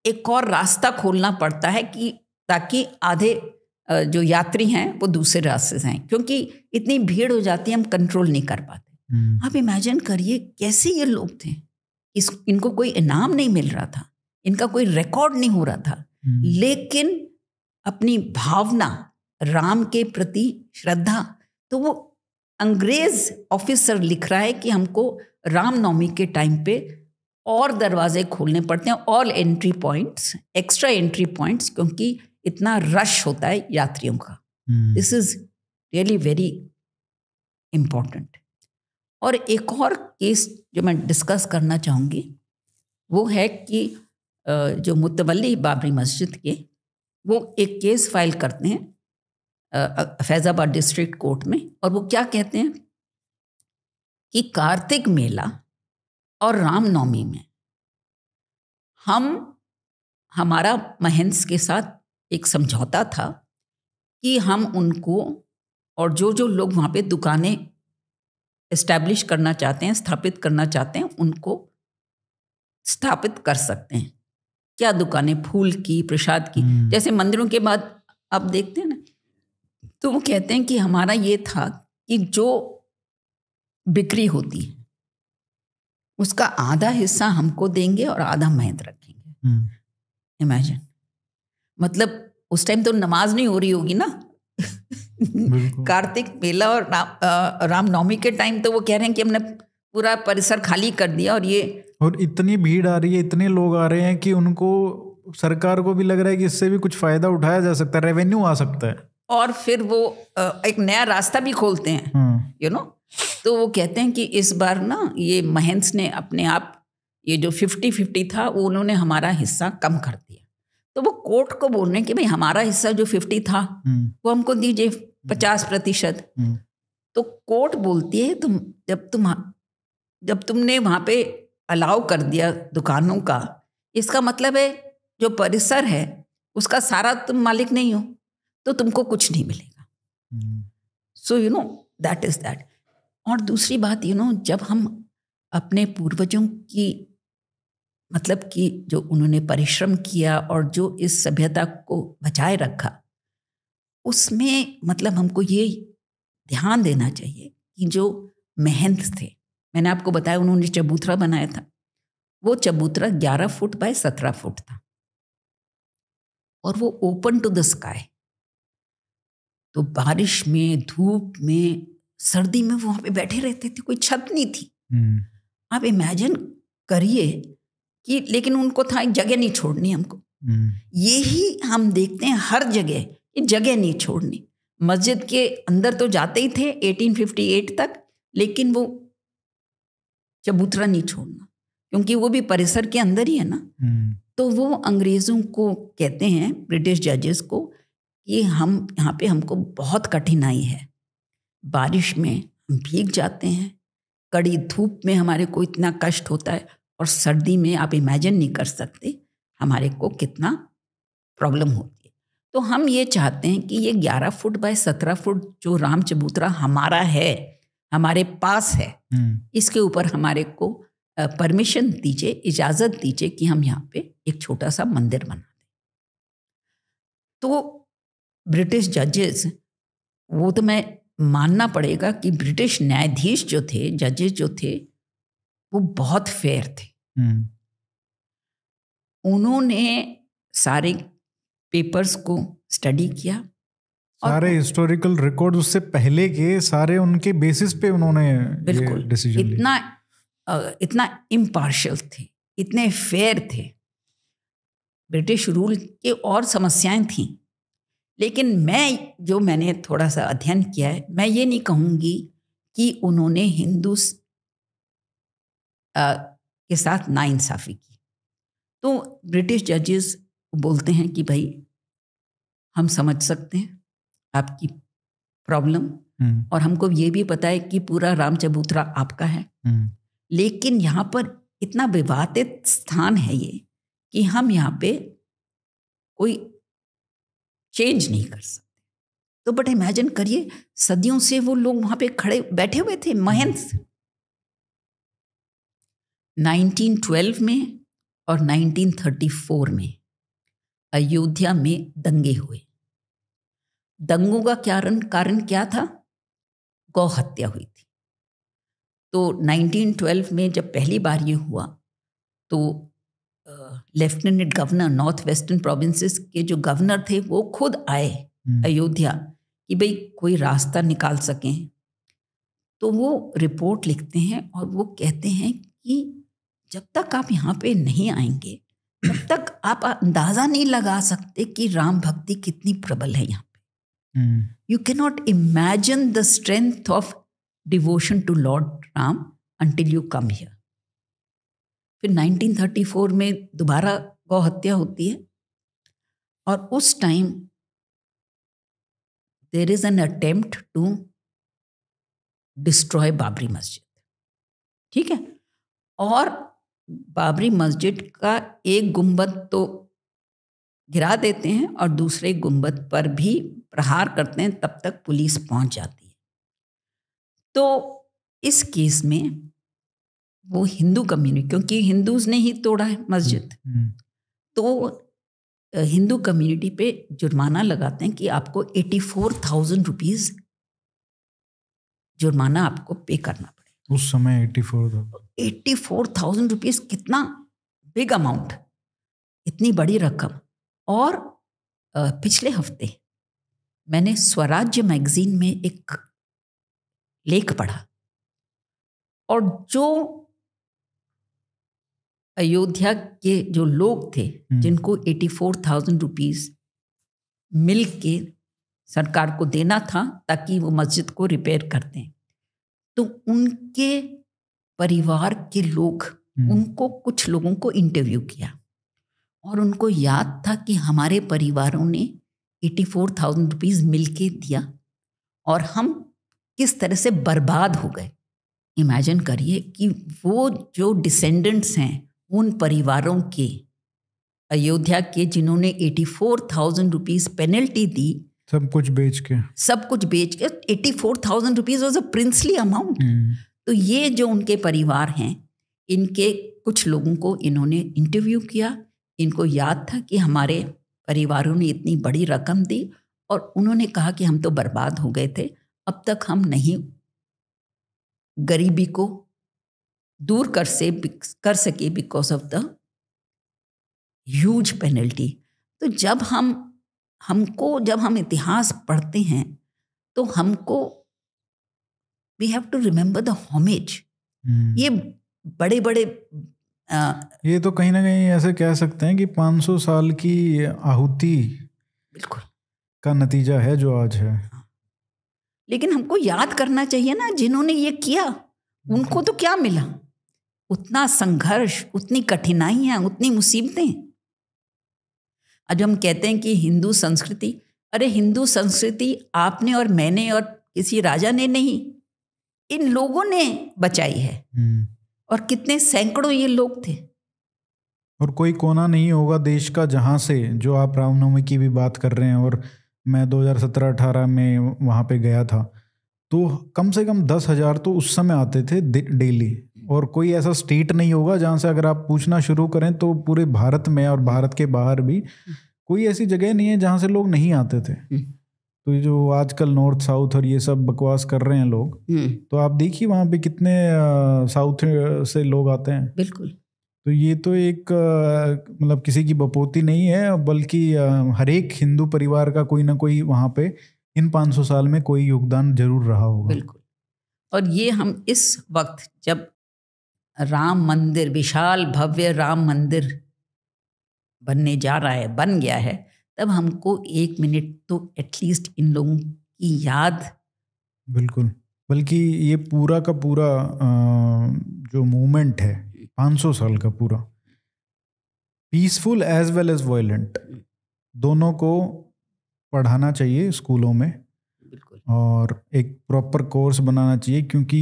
एक और रास्ता खोलना पड़ता है कि ताकि आधे जो यात्री हैं वो दूसरे रास्ते से हैं क्योंकि इतनी भीड़ हो जाती है हम कंट्रोल नहीं कर पाते हम्म। आप इमेजिन करिए कैसे ये लोग थे इस इनको कोई इनाम नहीं मिल रहा था इनका कोई रिकॉर्ड नहीं हो रहा था हम्म। लेकिन अपनी भावना राम के प्रति श्रद्धा तो वो अंग्रेज ऑफिसर लिख रहा है कि हमको रामनवमी के टाइम पे और दरवाजे खोलने पड़ते हैं और entry points extra entry points क्योंकि इतना रश होता है यात्रियों का this is really very important और एक और केस जो मैं डिस्कस करना चाहूँगी वो है कि जो मुतवली बाबरी मस्जिद के वो एक केस फाइल करते हैं फैज़ाबाद डिस्ट्रिक्ट कोर्ट में और वो क्या कहते हैं कि कार्तिक मेला और रामनवमी में हम हमारा महंस के साथ एक समझौता था कि हम उनको और जो जो लोग वहाँ पे दुकानें इस्टेब्लिश करना चाहते हैं स्थापित करना चाहते हैं उनको स्थापित कर सकते हैं क्या दुकानें फूल की प्रसाद की हम्म। जैसे मंदिरों के बाद आप देखते हैं ना तो वो कहते हैं कि हमारा ये था कि जो बिक्री होती है उसका आधा हिस्सा हमको देंगे और आधा महंत रखेंगे इमेजिन हम्म। मतलब उस टाइम तो नमाज नहीं हो रही होगी ना कार्तिक मेला और रामनवमी के टाइम तो वो कह रहे हैं कि हमने पूरा परिसर खाली कर दिया और ये और इतनी भीड़ आ रही है इतने लोग आ रहे हैं कि उनको सरकार को भी लग रहा है कि इससे भी कुछ फायदा उठाया जा सकता है रेवेन्यू आ सकता है और फिर वो एक नया रास्ता भी खोलते हैं यू हम्म। नो तो वो कहते हैं कि इस बार ना ये महेंस ने अपने आप ये जो फिफ्टी फिफ्टी था वो उन्होंने हमारा हिस्सा कम कर दिया तो वो कोर्ट को बोल रहे हैं कि भाई हमारा हिस्सा जो फिफ्टी था हम्म। वो हमको दीजिए हम्म। पचास प्रतिशत तो कोर्ट बोलती है तुम जब तुम जब तुमने वहाँ पे अलाउ कर दिया दुकानों का इसका मतलब है जो परिसर है उसका सारा तुम मालिक नहीं हो तो तुमको कुछ नहीं मिलेगा so you know that is that और दूसरी बात यू you नो know, जब हम अपने पूर्वजों की मतलब कि जो उन्होंने परिश्रम किया और जो इस सभ्यता को बचाए रखा उसमें मतलब हमको ये ध्यान देना चाहिए कि जो मेहनत थे मैंने आपको बताया उन्होंने चबूतरा बनाया था वो चबूतरा ग्यारह फुट बाय सत्रह फुट था और वो ओपन टू द स्काई तो बारिश में धूप में सर्दी में वहां पे बैठे रहते थे कोई छत नहीं थी hmm. आप इमेजिन करिए कि लेकिन उनको था जगह नहीं छोड़नी हमको hmm. हम्म। यही हम देखते हैं हर जगह कि जगह नहीं छोड़नी मस्जिद के अंदर तो जाते ही थे 1858 तक लेकिन वो चबूतरा नहीं छोड़ना क्योंकि वो भी परिसर के अंदर ही है ना हम्म। तो वो अंग्रेजों को कहते हैं ब्रिटिश जजेस को कि हम यहाँ पे हमको बहुत कठिनाई है बारिश में हम भीग जाते हैं कड़ी धूप में हमारे को इतना कष्ट होता है और सर्दी में आप इमेजिन नहीं कर सकते हमारे को कितना प्रॉब्लम होती है तो हम ये चाहते हैं कि ये 11 फुट बाय 17 फुट जो राम चबूतरा हमारा है हमारे पास है हम्म। इसके ऊपर हमारे को परमिशन दीजिए इजाजत दीजिए कि हम यहाँ पे एक छोटा सा मंदिर बना दें तो ब्रिटिश जजेस वो तो मैं मानना पड़ेगा कि ब्रिटिश न्यायाधीश जो थे जजेस जो थे वो बहुत फेयर थे हम्म। उन्होंने सारे पेपर्स को स्टडी किया सारे हिस्टोरिकल रिकॉर्ड उससे पहले के सारे उनके बेसिस पे उन्होंने डिसीजन इतना इतना इम्पार्शल थे इतने फेयर थे ब्रिटिश रूल के और समस्याएं थी लेकिन मैं जो मैंने थोड़ा सा अध्ययन किया है मैं ये नहीं कहूँगी कि उन्होंने हिंदू के साथ नाइंसाफ़ी की तो ब्रिटिश जजेस बोलते हैं कि भाई हम समझ सकते हैं आपकी प्रॉब्लम हम्म। और हमको ये भी पता है कि पूरा राम चबूतरा आपका है हम्म। लेकिन यहाँ पर इतना विवादित स्थान है ये कि हम यहाँ पे कोई चेंज नहीं कर सकते तो बट इमेजिन करिए सदियों से वो लोग वहां पे खड़े बैठे हुए थे महंत 1912 हम्म। में और 1934 में अयोध्या में दंगे हुए दंगों का कारण कारण क्या था गौ हत्या हुई थी तो 1912 में जब पहली बार ये हुआ तो lieutenant governor north western provinces के जो गवर्नर थे वो खुद आए हम्म। अयोध्या कि भाई कोई रास्ता निकाल सकें तो वो रिपोर्ट लिखते हैं और वो कहते हैं कि जब तक आप यहाँ पे नहीं आएंगे तब तक आप अंदाज़ा नहीं लगा सकते कि राम भक्ति कितनी प्रबल है यहाँ you cannot imagine the strength of devotion to lord Ram until you come here फिर 1934 में दोबारा गौ हत्या होती है और उस time there is an attempt to destroy Babri Masjid ठीक है और बाबरी मस्जिद का एक गुंबद तो गिरा देते हैं और दूसरे गुंबद पर भी प्रहार करते हैं तब तक पुलिस पहुंच जाती है तो इस केस में वो हिंदू कम्युनिटी क्योंकि हिंदूज ने ही तोड़ा है मस्जिद हम्म, हम्म। तो हिंदू कम्युनिटी पे जुर्माना लगाते हैं कि आपको एटी फोर थाउजेंड रुपीज जुर्माना आपको पे करना पड़ेगा उस समय eighty four eighty four thousand rupees कितना बिग अमाउंट इतनी बड़ी रकम और पिछले हफ्ते मैंने स्वराज्य मैगजीन में एक लेख पढ़ा और जो अयोध्या के जो लोग थे हम्म। जिनको एटी फोर थाउजेंड रुपीज़ मिल के सरकार को देना था ताकि वो मस्जिद को रिपेयर कर दें तो उनके परिवार के लोग हम्म। उनको कुछ लोगों को इंटरव्यू किया और उनको याद था कि हमारे परिवारों ने एटी फोर थाउजेंड रुपीज़ मिल के दिया और हम किस तरह से बर्बाद हो गए इमेजिन करिए कि वो जो डिसेंडेंट्स हैं उन परिवारों के अयोध्या के जिन्होंने eighty four thousand rupees penalty दी सब कुछ बेच के सब कुछ बेच के eighty four thousand rupees was a princely amount तो ये जो उनके परिवार हैं इनके कुछ लोगों को इन्होंने इंटरव्यू किया इनको याद था कि हमारे परिवारों ने इतनी बड़ी रकम दी और उन्होंने कहा कि हम तो बर्बाद हो गए थे अब तक हम नहीं गरीबी को दूर कर से कर सके because of the huge penalty तो जब हम हमको जब हम इतिहास पढ़ते हैं तो हमको we have to remember the homage ये बड़े बड़े ये तो कहीं ना कहीं ऐसे कह सकते हैं कि 500 साल की आहुति बिल्कुल का नतीजा है जो आज है हाँ। लेकिन हमको याद करना चाहिए ना जिन्होंने ये किया उनको तो क्या मिला उतना संघर्ष उतनी कठिनाइयाँ उतनी मुसीबतें आज हम कहते हैं कि हिंदू संस्कृति अरे हिंदू संस्कृति आपने और मैंने और किसी राजा ने नहीं इन लोगों ने बचाई है हम्म। और कितने सैकड़ों ये लोग थे और कोई कोना नहीं होगा देश का जहाँ से जो आप रामनवमी की भी बात कर रहे हैं और मैं 2017-18 में वहाँ पे गया था तो कम से कम दस हज़ार तो उस समय आते थे डेली और कोई ऐसा स्टेट नहीं होगा जहाँ से अगर आप पूछना शुरू करें तो पूरे भारत में और भारत के बाहर भी कोई ऐसी जगह नहीं है जहाँ से लोग नहीं आते थे हम्म। तो ये जो आजकल नॉर्थ साउथ और ये सब बकवास कर रहे हैं लोग हम्म। तो आप देखिए वहाँ पे कितने साउथ से लोग आते हैं बिल्कुल तो ये तो एक मतलब किसी की बपोती नहीं है बल्कि हरेक हिंदू परिवार का कोई ना कोई वहाँ पे इन 500 साल में कोई योगदान जरूर रहा होगा बिल्कुल और ये हम इस वक्त जब राम मंदिर विशाल भव्य राम मंदिर बनने जा रहा है बन गया है तब हमको एक मिनट तो एटलीस्ट इन लोगों की याद बिल्कुल बल्कि ये पूरा का पूरा जो मूवमेंट है 500 साल का पूरा peaceful as well as violent दोनों को पढ़ाना चाहिए स्कूलों में और एक प्रॉपर कोर्स बनाना चाहिए क्योंकि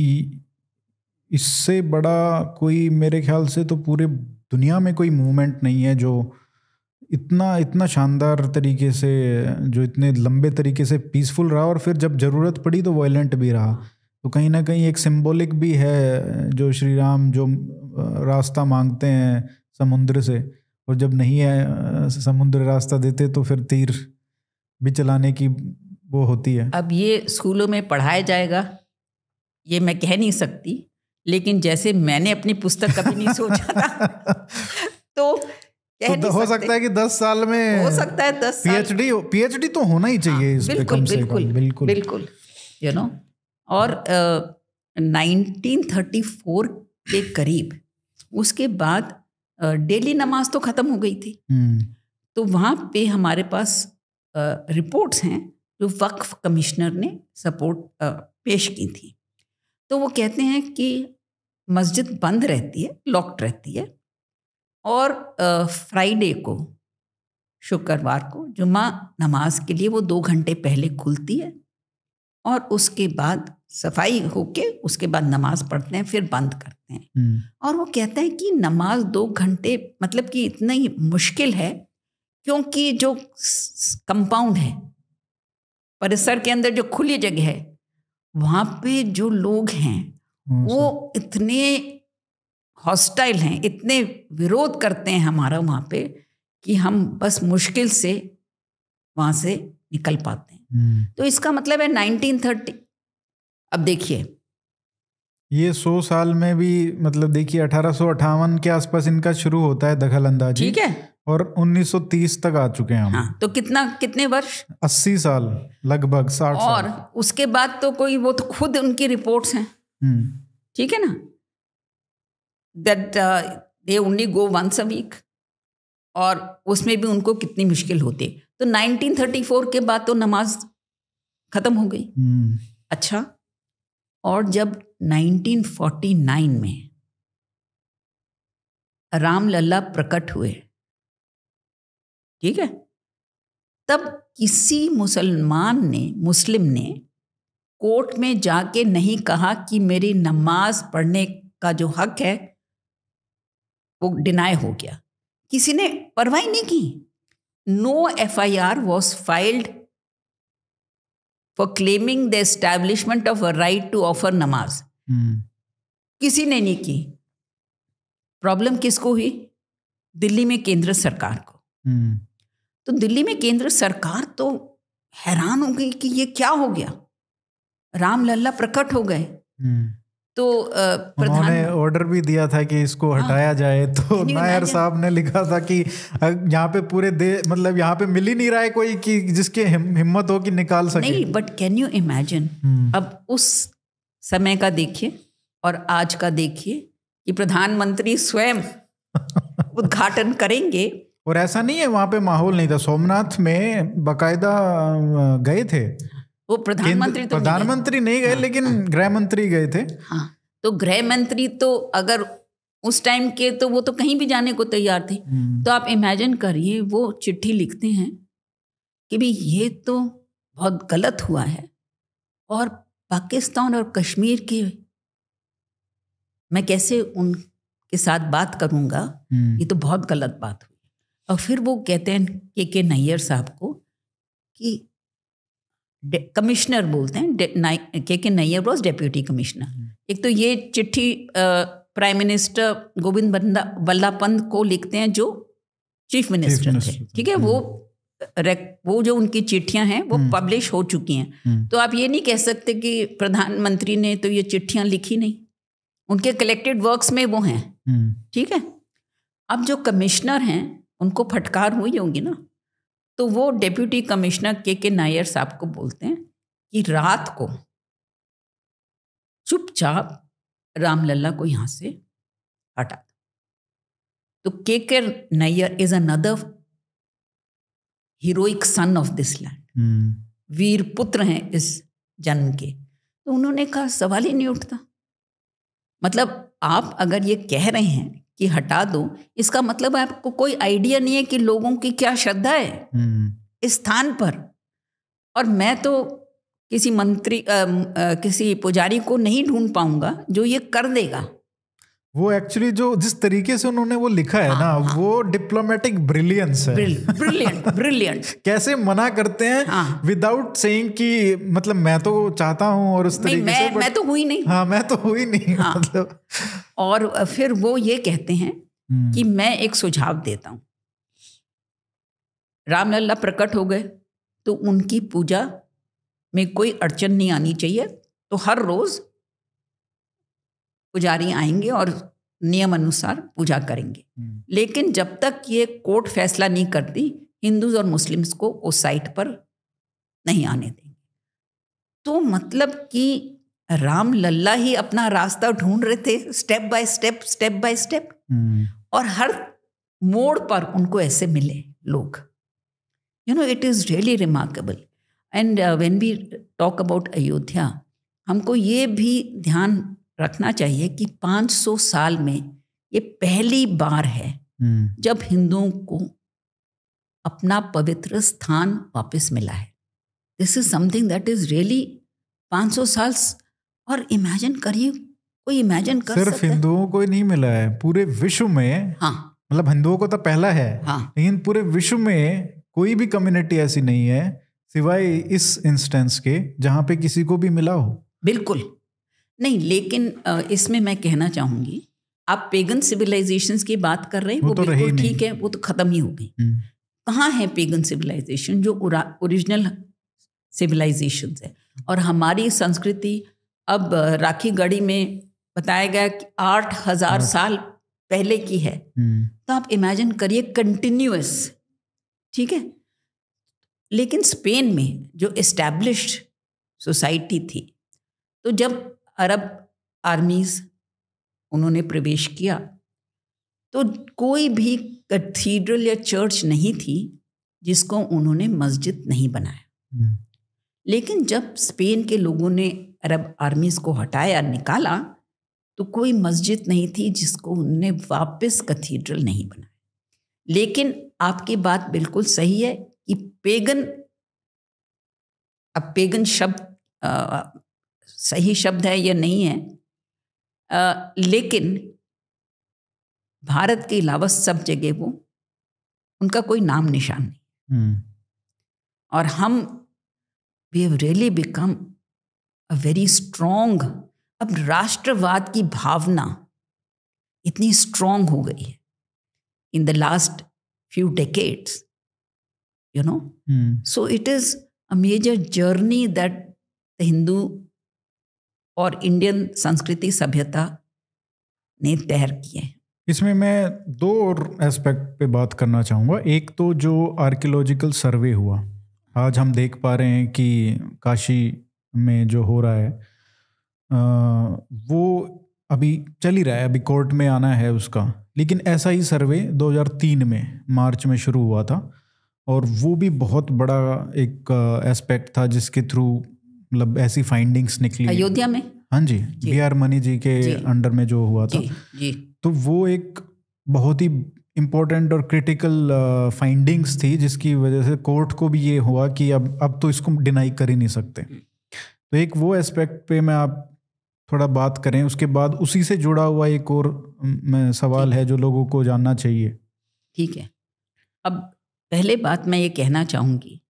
इससे बड़ा कोई मेरे ख्याल से तो पूरे दुनिया में कोई मूवमेंट नहीं है जो इतना इतना शानदार तरीके से जो इतने लंबे तरीके से पीसफुल रहा और फिर जब ज़रूरत पड़ी तो वायलेंट भी रहा तो कहीं ना कहीं एक सिम्बोलिक भी है जो श्री राम जो रास्ता मांगते हैं समुद्र से और जब नहीं है समुद्र रास्ता देते तो फिर तीर भी चलाने की वो होती है अब ये स्कूलों में पढ़ाया जाएगा ये मैं कह नहीं सकती लेकिन जैसे मैंने अपनी पुस्तक कभी नहीं सोचा था तो तो कह तो नहीं हो सकते। सकता है कि दस साल में हो सकता है दस पीएचडी पीएचडी तो होना ही चाहिए हाँ, इस बिल्कुल, कम बिल्कुल, कम, बिल्कुल बिल्कुल यू you नो know? और नाइनटीन थर्टी फोर के करीब उसके बाद डेली नमाज तो ख़त्म हो गई थी हम्म। तो वहाँ पे हमारे पास रिपोर्ट्स हैं जो वक्फ कमिश्नर ने सपोर्ट पेश की थी तो वो कहते हैं कि मस्जिद बंद रहती है लॉक्ड रहती है और फ्राइडे को शुक्रवार को जुमा नमाज के लिए वो दो घंटे पहले खुलती है और उसके बाद सफाई होके उसके बाद नमाज पढ़ते हैं फिर बंद करते हैं हम्म। और वो कहते हैं कि नमाज दो घंटे मतलब कि इतना ही मुश्किल है क्योंकि जो कंपाउंड है परिसर के अंदर जो खुली जगह है वहाँ पे जो लोग हैं हम्म, वो इतने हॉस्टाइल हैं इतने विरोध करते हैं हमारा वहाँ पे कि हम बस मुश्किल से वहाँ से निकल पाते हैं हम्म। तो इसका मतलब है थर्टी अब देखिए ये सौ साल में भी मतलब देखिए अठारह के आसपास इनका शुरू होता है दखल अंदाजी ठीक है और 1930 तक आ चुके हैं हम हाँ, तो कितना कितने वर्ष 80 साल लगभग साठ और साल। उसके बाद तो कोई वो तो खुद उनकी रिपोर्ट्स हैं हम्म। ठीक है ना that they only go once a week और उसमें भी उनको कितनी मुश्किल होती तो 1934 के बाद तो नमाज ख़त्म हो गई hmm. अच्छा और जब 1949 में राम लल्ला प्रकट हुए ठीक है तब किसी मुसलमान ने मुस्लिम ने कोर्ट में जाके नहीं कहा कि मेरी नमाज पढ़ने का जो हक है वो डिनाई हो गया किसी ने परवाही नहीं की no F I R was filed for claiming the establishment of a right to offer namaz किसी ने नहीं की प्रॉब्लम किसको हुई दिल्ली में केंद्र सरकार को hmm. तो दिल्ली में केंद्र सरकार तो हैरान हो गई कि ये क्या हो गया राम लल्ला प्रकट हो गए hmm. तो उन्होंने ऑर्डर भी दिया था कि इसको हाँ। हटाया हाँ, जाए तो नायर साहब ने लिखा था कि यहाँ पे पूरे दे मतलब यहाँ पे मिल ही नहीं रहा है कोई कि जिसके हिम्मत हो कि निकाल सके नहीं बट कैन यू इमेजिन अब उस समय का देखिए और आज का देखिए कि प्रधानमंत्री स्वयं उद्घाटन करेंगे और ऐसा नहीं है वहाँ पे माहौल नहीं था सोमनाथ में बकायदा गए थे वो प्रधानमंत्री तो प्रधानमंत्री नहीं गए हाँ, लेकिन हाँ, गृह मंत्री गए थे हाँ तो गृह मंत्री तो अगर उस टाइम के तो वो तो कहीं भी जाने को तैयार थे हम्म। तो आप इमेजिन करिए वो चिट्ठी लिखते हैं कि भी ये तो बहुत गलत हुआ है और पाकिस्तान और कश्मीर के मैं कैसे उनके साथ बात करूंगा हम्म। ये तो बहुत गलत बात हुई और फिर वो कहते हैं के के नैयर साहब को कि कमिश्नर बोलते हैं K K Nayar was deputy commissioner हम्म। एक तो ये चिट्ठी प्राइम मिनिस्टर गोविंद बल्ला पंत को लिखते हैं जो चीफ मिनिस्टर थे ठीक है वो हम्म। वो जो उनकी चिट्ठियां हैं वो हम्म। पब्लिश हो चुकी हैं तो आप ये नहीं कह सकते कि प्रधानमंत्री ने तो ये चिट्ठियां लिखी नहीं उनके कलेक्टेड वर्क्स में वो हैं ठीक है अब जो कमिश्नर हैं उनको फटकार हुई होंगी ना तो वो डिप्यूटी कमिश्नर के के नायर साहब को बोलते हैं कि रात को चुपचाप रामलला को यहाँ से हटा तो K K Nayar is another heroic son of this land वीर पुत्र हैं इस जन्म के तो उन्होंने कहा सवाल ही नहीं उठता मतलब आप अगर ये कह रहे हैं कि हटा दो इसका मतलब आपको कोई आइडिया नहीं है कि लोगों की क्या श्रद्धा है हम्म। इस स्थान पर और मैं तो किसी मंत्री आ, आ, किसी पुजारी को नहीं ढूंढ पाऊंगा जो ये कर देगा वो एक्चुअली जो जिस तरीके से उन्होंने वो लिखा है ना हाँ, हाँ। वो डिप्लोमेटिक ब्रिलियंस है ब्रिलियंट ब्रिलियंट कैसे मना करते हैं विदाउट हाँ। सेइंग कि मतलब मैं तो चाहता हूं और उस तरीके मैं, से मैं तो हुई नहीं हाँ मैं तो हुई नहीं हाँ, मतलब और फिर वो ये कहते हैं हम्म। कि मैं एक सुझाव देता हूँ रामलला प्रकट हो गए तो उनकी पूजा में कोई अड़चन नहीं आनी चाहिए तो हर रोज पुजारी आएंगे और नियम अनुसार पूजा करेंगे हम्म। लेकिन जब तक ये कोर्ट फैसला नहीं करती हिंदूज और मुस्लिम्स को उस साइट पर नहीं आने देंगे तो मतलब कि राम लल्ला ही अपना रास्ता ढूंढ रहे थे step by step step by step और हर मोड़ पर उनको ऐसे मिले लोग you know it is really remarkable and when we talk about Ayodhya हमको ये भी ध्यान रखना चाहिए कि 500 साल में ये पहली बार है हम्म। जब हिंदुओं को अपना पवित्र स्थान वापस मिला है this is something that is really 500 साल और इमेजिन करिए कोई इमेजिन कर सिर्फ हिंदुओं को ही नहीं मिला है पूरे विश्व में हाँ मतलब हिंदुओं को तो पहला है हाँ लेकिन पूरे विश्व में कोई भी कम्युनिटी ऐसी नहीं है सिवाय इस इंस्टेंस के जहाँ पे किसी को भी मिला हो बिल्कुल नहीं लेकिन इसमें मैं कहना चाहूंगी आप पेगन सिविलाइजेशंस की बात कर रहे हैं वो, वो तो बिल्कुल ठीक है वो तो खत्म ही हो गई हम्म। कहाँ है पेगन सिविलाइजेशन जो ओरिजिनल सिविलाइजेशन है और हमारी संस्कृति अब राखी गढ़ी में बताया गया कि आठ हजार साल पहले की है हम्म। तो आप इमेजिन करिए कंटिन्यूस ठीक है लेकिन स्पेन में जो इस्टेब्लिश सोसाइटी थी तो जब अरब आर्मीज उन्होंने प्रवेश किया तो कोई भी कैथीड्रल या चर्च नहीं थी जिसको उन्होंने मस्जिद नहीं बनाया हम्म। लेकिन जब स्पेन के लोगों ने अरब आर्मीज को हटाया निकाला तो कोई मस्जिद नहीं थी जिसको उन्होंने वापस कैथीड्रल नहीं बनाया लेकिन आपकी बात बिल्कुल सही है कि पेगन अब पेगन शब्द सही शब्द है या नहीं है आ, लेकिन भारत के अलावा सब जगह वो उनका कोई नाम निशान नहीं हम्म। और हम we have really become a very strong अब राष्ट्रवाद की भावना इतनी स्ट्रोंग हो गई है in the last few decades you know so it is a major journey that the Hindu और इंडियन संस्कृति सभ्यता ने तैर किए इसमें मैं दो और एस्पेक्ट पे बात करना चाहूँगा एक तो जो आर्कियोलॉजिकल सर्वे हुआ आज हम देख पा रहे हैं कि काशी में जो हो रहा है आ, वो अभी चल ही रहा है अभी कोर्ट में आना है उसका लेकिन ऐसा ही सर्वे 2003 में मार्च में शुरू हुआ था और वो भी बहुत बड़ा एक एस्पेक्ट था जिसके थ्रू मतलब ऐसी फाइंडिंग्स निकली अयोध्या में हाँ जी बी आर मनी जी के जी, अंडर में जो हुआ था जी, जी. तो वो एक बहुत ही इम्पोर्टेंट और क्रिटिकल फाइंडिंग्स uh, थी जिसकी वजह से कोर्ट को भी ये हुआ कि अब अब तो इसको डिनाई कर ही नहीं सकते हम्म। तो एक वो एस्पेक्ट पे मैं आप थोड़ा बात करें उसके बाद उसी से जुड़ा हुआ एक और सवाल है जो लोगों को जानना चाहिए ठीक है अब पहले बात मैं ये कहना चाहूँगी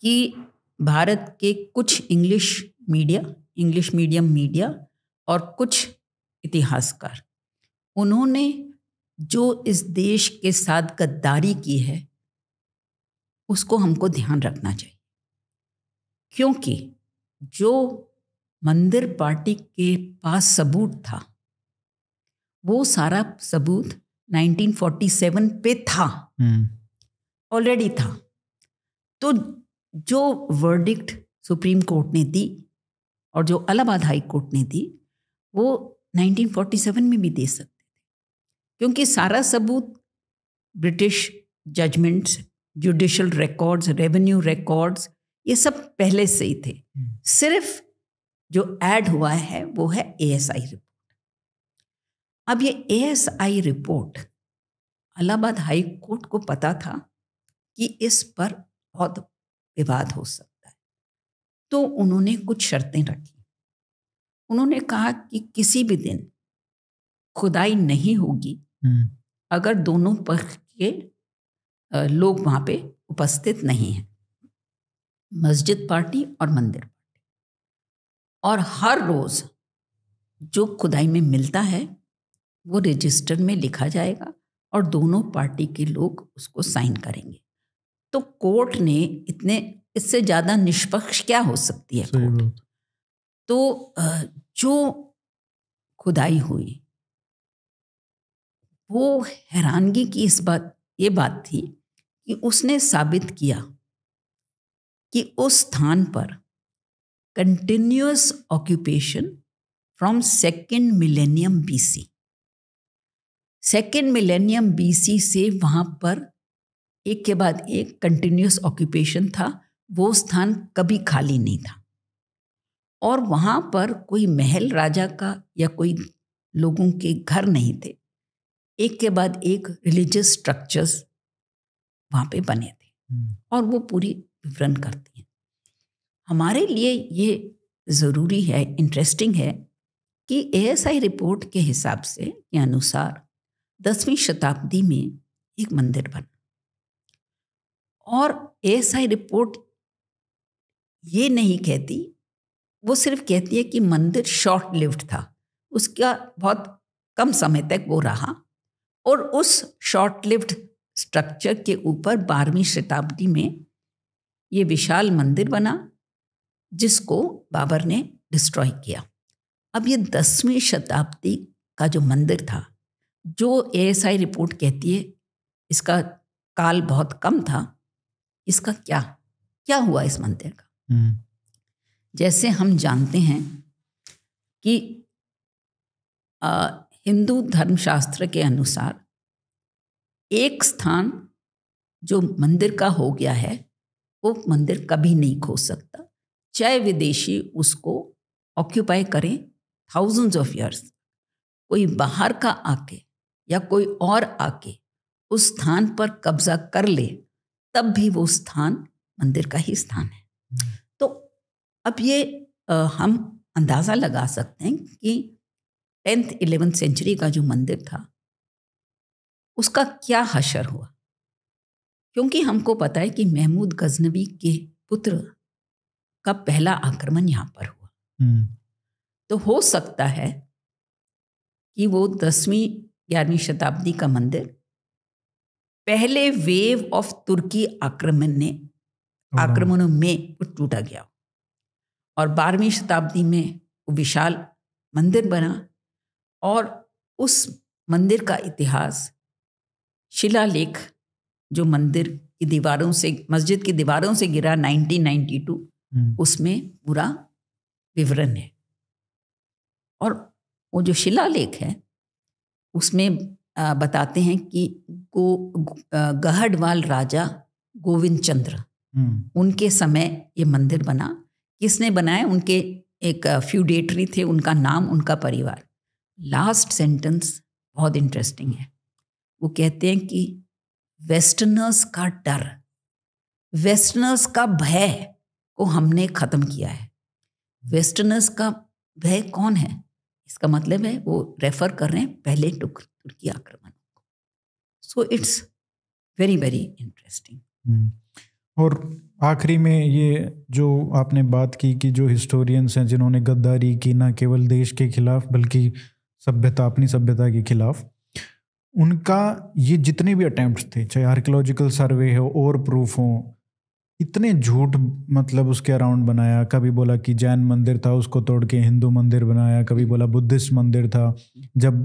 कि भारत के कुछ English media English medium media और कुछ इतिहासकार उन्होंने जो इस देश के साथ गद्दारी की है उसको हमको ध्यान रखना चाहिए क्योंकि जो मंदिर पार्टी के पास सबूत था वो सारा सबूत 1947 पे था ऑलरेडी हम्म। था तो जो वर्डिक्ट सुप्रीम कोर्ट ने दी और जो अलाहाबाद हाई कोर्ट ने दी वो 1947 में भी दे सकते थे क्योंकि सारा सबूत British judgments judicial records revenue records ये सब पहले से ही थे हम्म। सिर्फ जो ऐड हुआ है वो है एएसआई रिपोर्ट अब ये ASI report Allahabad high court को पता था कि इस पर बहुत विवाद हो सकता है तो उन्होंने कुछ शर्तें रखी उन्होंने कहा कि किसी भी दिन खुदाई नहीं होगी हम्म। अगर दोनों पक्ष के लोग वहां पे उपस्थित नहीं हैं मस्जिद पार्टी और मंदिर पार्टी और हर रोज़ जो खुदाई में मिलता है वो रजिस्टर में लिखा जाएगा और दोनों पार्टी के लोग उसको साइन करेंगे तो कोर्ट ने इतने इससे ज्यादा निष्पक्ष क्या हो सकती है तो जो खुदाई हुई वो हैरानगी की इस बात ये बात थी कि उसने साबित किया कि उस स्थान पर continuous occupation from second millennium BC second millennium BC से वहां पर एक के बाद एक कंटिन्यूस ऑक्यूपेशन था वो स्थान कभी खाली नहीं था और वहाँ पर कोई महल राजा का या कोई लोगों के घर नहीं थे एक के बाद एक रिलीजियस स्ट्रक्चर्स वहाँ पे बने थे हम्म। और वो पूरी विवरण करती हैं हमारे लिए ये ज़रूरी है इंटरेस्टिंग है कि एएसआई रिपोर्ट के हिसाब से के अनुसार दसवीं शताब्दी में एक मंदिर बना और आई रिपोर्ट ये नहीं कहती वो सिर्फ कहती है कि मंदिर शॉर्ट लिव्ड था उसका बहुत कम समय तक वो रहा और उस शॉर्ट लिव्ड स्ट्रक्चर के ऊपर बारहवीं शताब्दी में ये विशाल मंदिर बना जिसको बाबर ने डिस्ट्रॉय किया अब ये दसवीं शताब्दी का जो मंदिर था जो एएसआई रिपोर्ट कहती है इसका काल बहुत कम था इसका क्या क्या हुआ इस मंदिर का हम्म। जैसे हम जानते हैं कि आ, हिंदू धर्मशास्त्र के अनुसार एक स्थान जो मंदिर का हो गया है वो मंदिर कभी नहीं खो सकता चाहे विदेशी उसको ऑक्यूपाई करें थाउजेंड्स ऑफ ईयर्स कोई बाहर का आके या कोई और आके उस स्थान पर कब्जा कर ले तब भी वो स्थान मंदिर का ही स्थान है तो अब ये हम अंदाज़ा लगा सकते हैं कि टेंथ इलेवेंथ सेंचुरी का जो मंदिर था उसका क्या हशर हुआ क्योंकि हमको पता है कि महमूद गजनबी के पुत्र का पहला आक्रमण यहाँ पर हुआ हम्म। तो हो सकता है कि वो दसवीं ग्यारहवीं शताब्दी का मंदिर पहले वेव ऑफ तुर्की आक्रमण ने आक्रमणों में वो टूटा गया और बारहवीं शताब्दी में वो विशाल मंदिर बना और उस मंदिर का इतिहास शिलालेख जो मंदिर की दीवारों से मस्जिद की दीवारों से गिरा 1992 hmm. उसमें पूरा विवरण है और वो जो शिलालेख है उसमें बताते हैं कि गो गहडवाल राजा गोविंद चंद्र हम्म। उनके समय ये मंदिर बना किसने बनाया उनके एक फ्यूडेटरी थे उनका नाम उनका परिवार लास्ट सेंटेंस बहुत इंटरेस्टिंग है वो कहते हैं कि वेस्टर्नर्स का डर वेस्टर्नर्स का भय को हमने ख़त्म किया है वेस्टर्नर्स का भय कौन है इसका मतलब है वो रेफर कर रहे हैं पहले टुकड़े तुर्की आक्रमणों को so it's very very interesting और आखिरी में ये जो आपने बात की कि जो हिस्टोरियंस हैं जिन्होंने गद्दारी की ना केवल देश के खिलाफ बल्कि सभ्यता अपनी सभ्यता के खिलाफ उनका ये जितने भी अटैम्प्ट थे चाहे आर्कोलॉजिकल सर्वे हो और प्रूफ हो इतने झूठ मतलब उसके अराउंड बनाया कभी बोला कि जैन मंदिर था उसको तोड़ के हिंदू मंदिर बनाया कभी बोला बुद्धिस्ट मंदिर था जब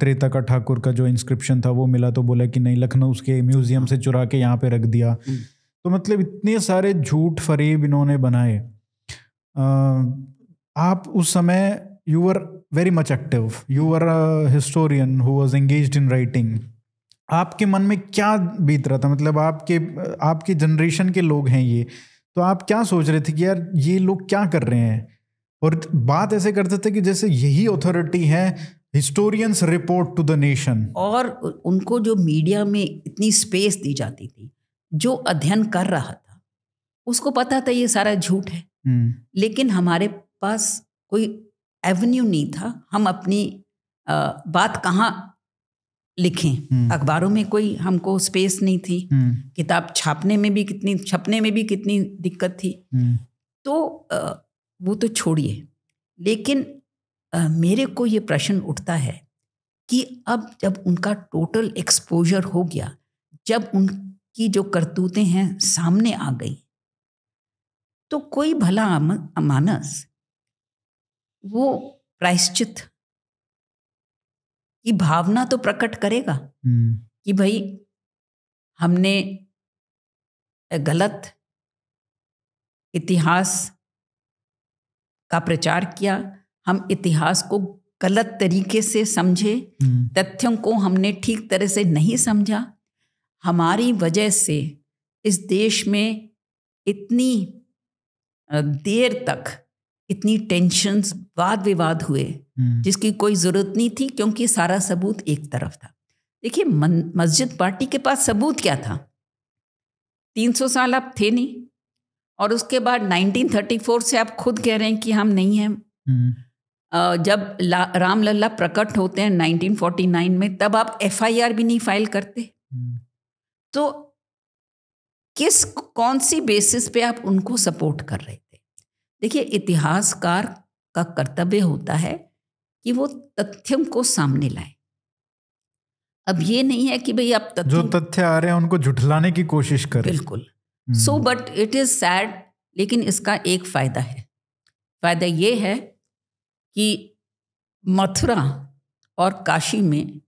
त्रेता का ठाकुर का जो इंस्क्रिप्शन था वो मिला तो बोला कि नहीं लखनऊ उसके म्यूजियम से चुरा के यहाँ पे रख दिया हम्म। तो मतलब इतने सारे झूठ फरेब इन्होंने बनाए आप उस समय you are very much active you are a historian who was engage in writing आपके मन में क्या बीत रहा था मतलब आपके आपके जनरेशन के लोग हैं ये तो आप क्या सोच रहे थे कि यार ये लोग क्या कर रहे हैं और बात ऐसे करते थे कि जैसे यही अथॉरिटी है historians report to the nation और उनको जो मीडिया में इतनी स्पेस दी जाती थी जो अध्ययन कर रहा था उसको पता था ये सारा झूठ है हम्म। लेकिन हमारे पास कोई एवेन्यू नहीं था हम अपनी आ, बात कहाँ लिखें हम्म। अखबारों में कोई हमको स्पेस नहीं थी हम्म। किताब छापने में भी कितनी छपने में भी कितनी दिक्कत थी हम्म। तो वो तो छोड़िए लेकिन मेरे को ये प्रश्न उठता है कि अब जब उनका टोटल एक्सपोजर हो गया जब उनकी जो करतूतें हैं सामने आ गई तो कोई भला मानस वो प्रायश्चित ये भावना तो प्रकट करेगा हम्म। कि भाई हमने गलत इतिहास का प्रचार किया हम इतिहास को गलत तरीके से समझे हम्म। तथ्यों को हमने ठीक तरह से नहीं समझा हमारी वजह से इस देश में इतनी देर तक इतनी टेंशन वाद विवाद हुए हम्म। जिसकी कोई ज़रूरत नहीं थी क्योंकि सारा सबूत एक तरफ था देखिए मस्जिद पार्टी के पास सबूत क्या था 300 साल आप थे नहीं और उसके बाद 1934 से आप खुद कह रहे हैं कि हम नहीं हैं हम्म। जब राम लल्ला प्रकट होते हैं 1949 में तब आप एफआईआर भी नहीं फाइल करते हम्म। तो किस कौन सी बेसिस पे आप उनको सपोर्ट कर रहे देखिए इतिहासकार का कर्तव्य होता है कि वो तथ्यों को सामने लाए अब ये नहीं है कि भाई आप तथ्य जो तथ्य आ रहे हैं उनको झुठलाने की कोशिश करें बिल्कुल so but it is sad लेकिन इसका एक फायदा है फायदा ये है कि मथुरा और काशी में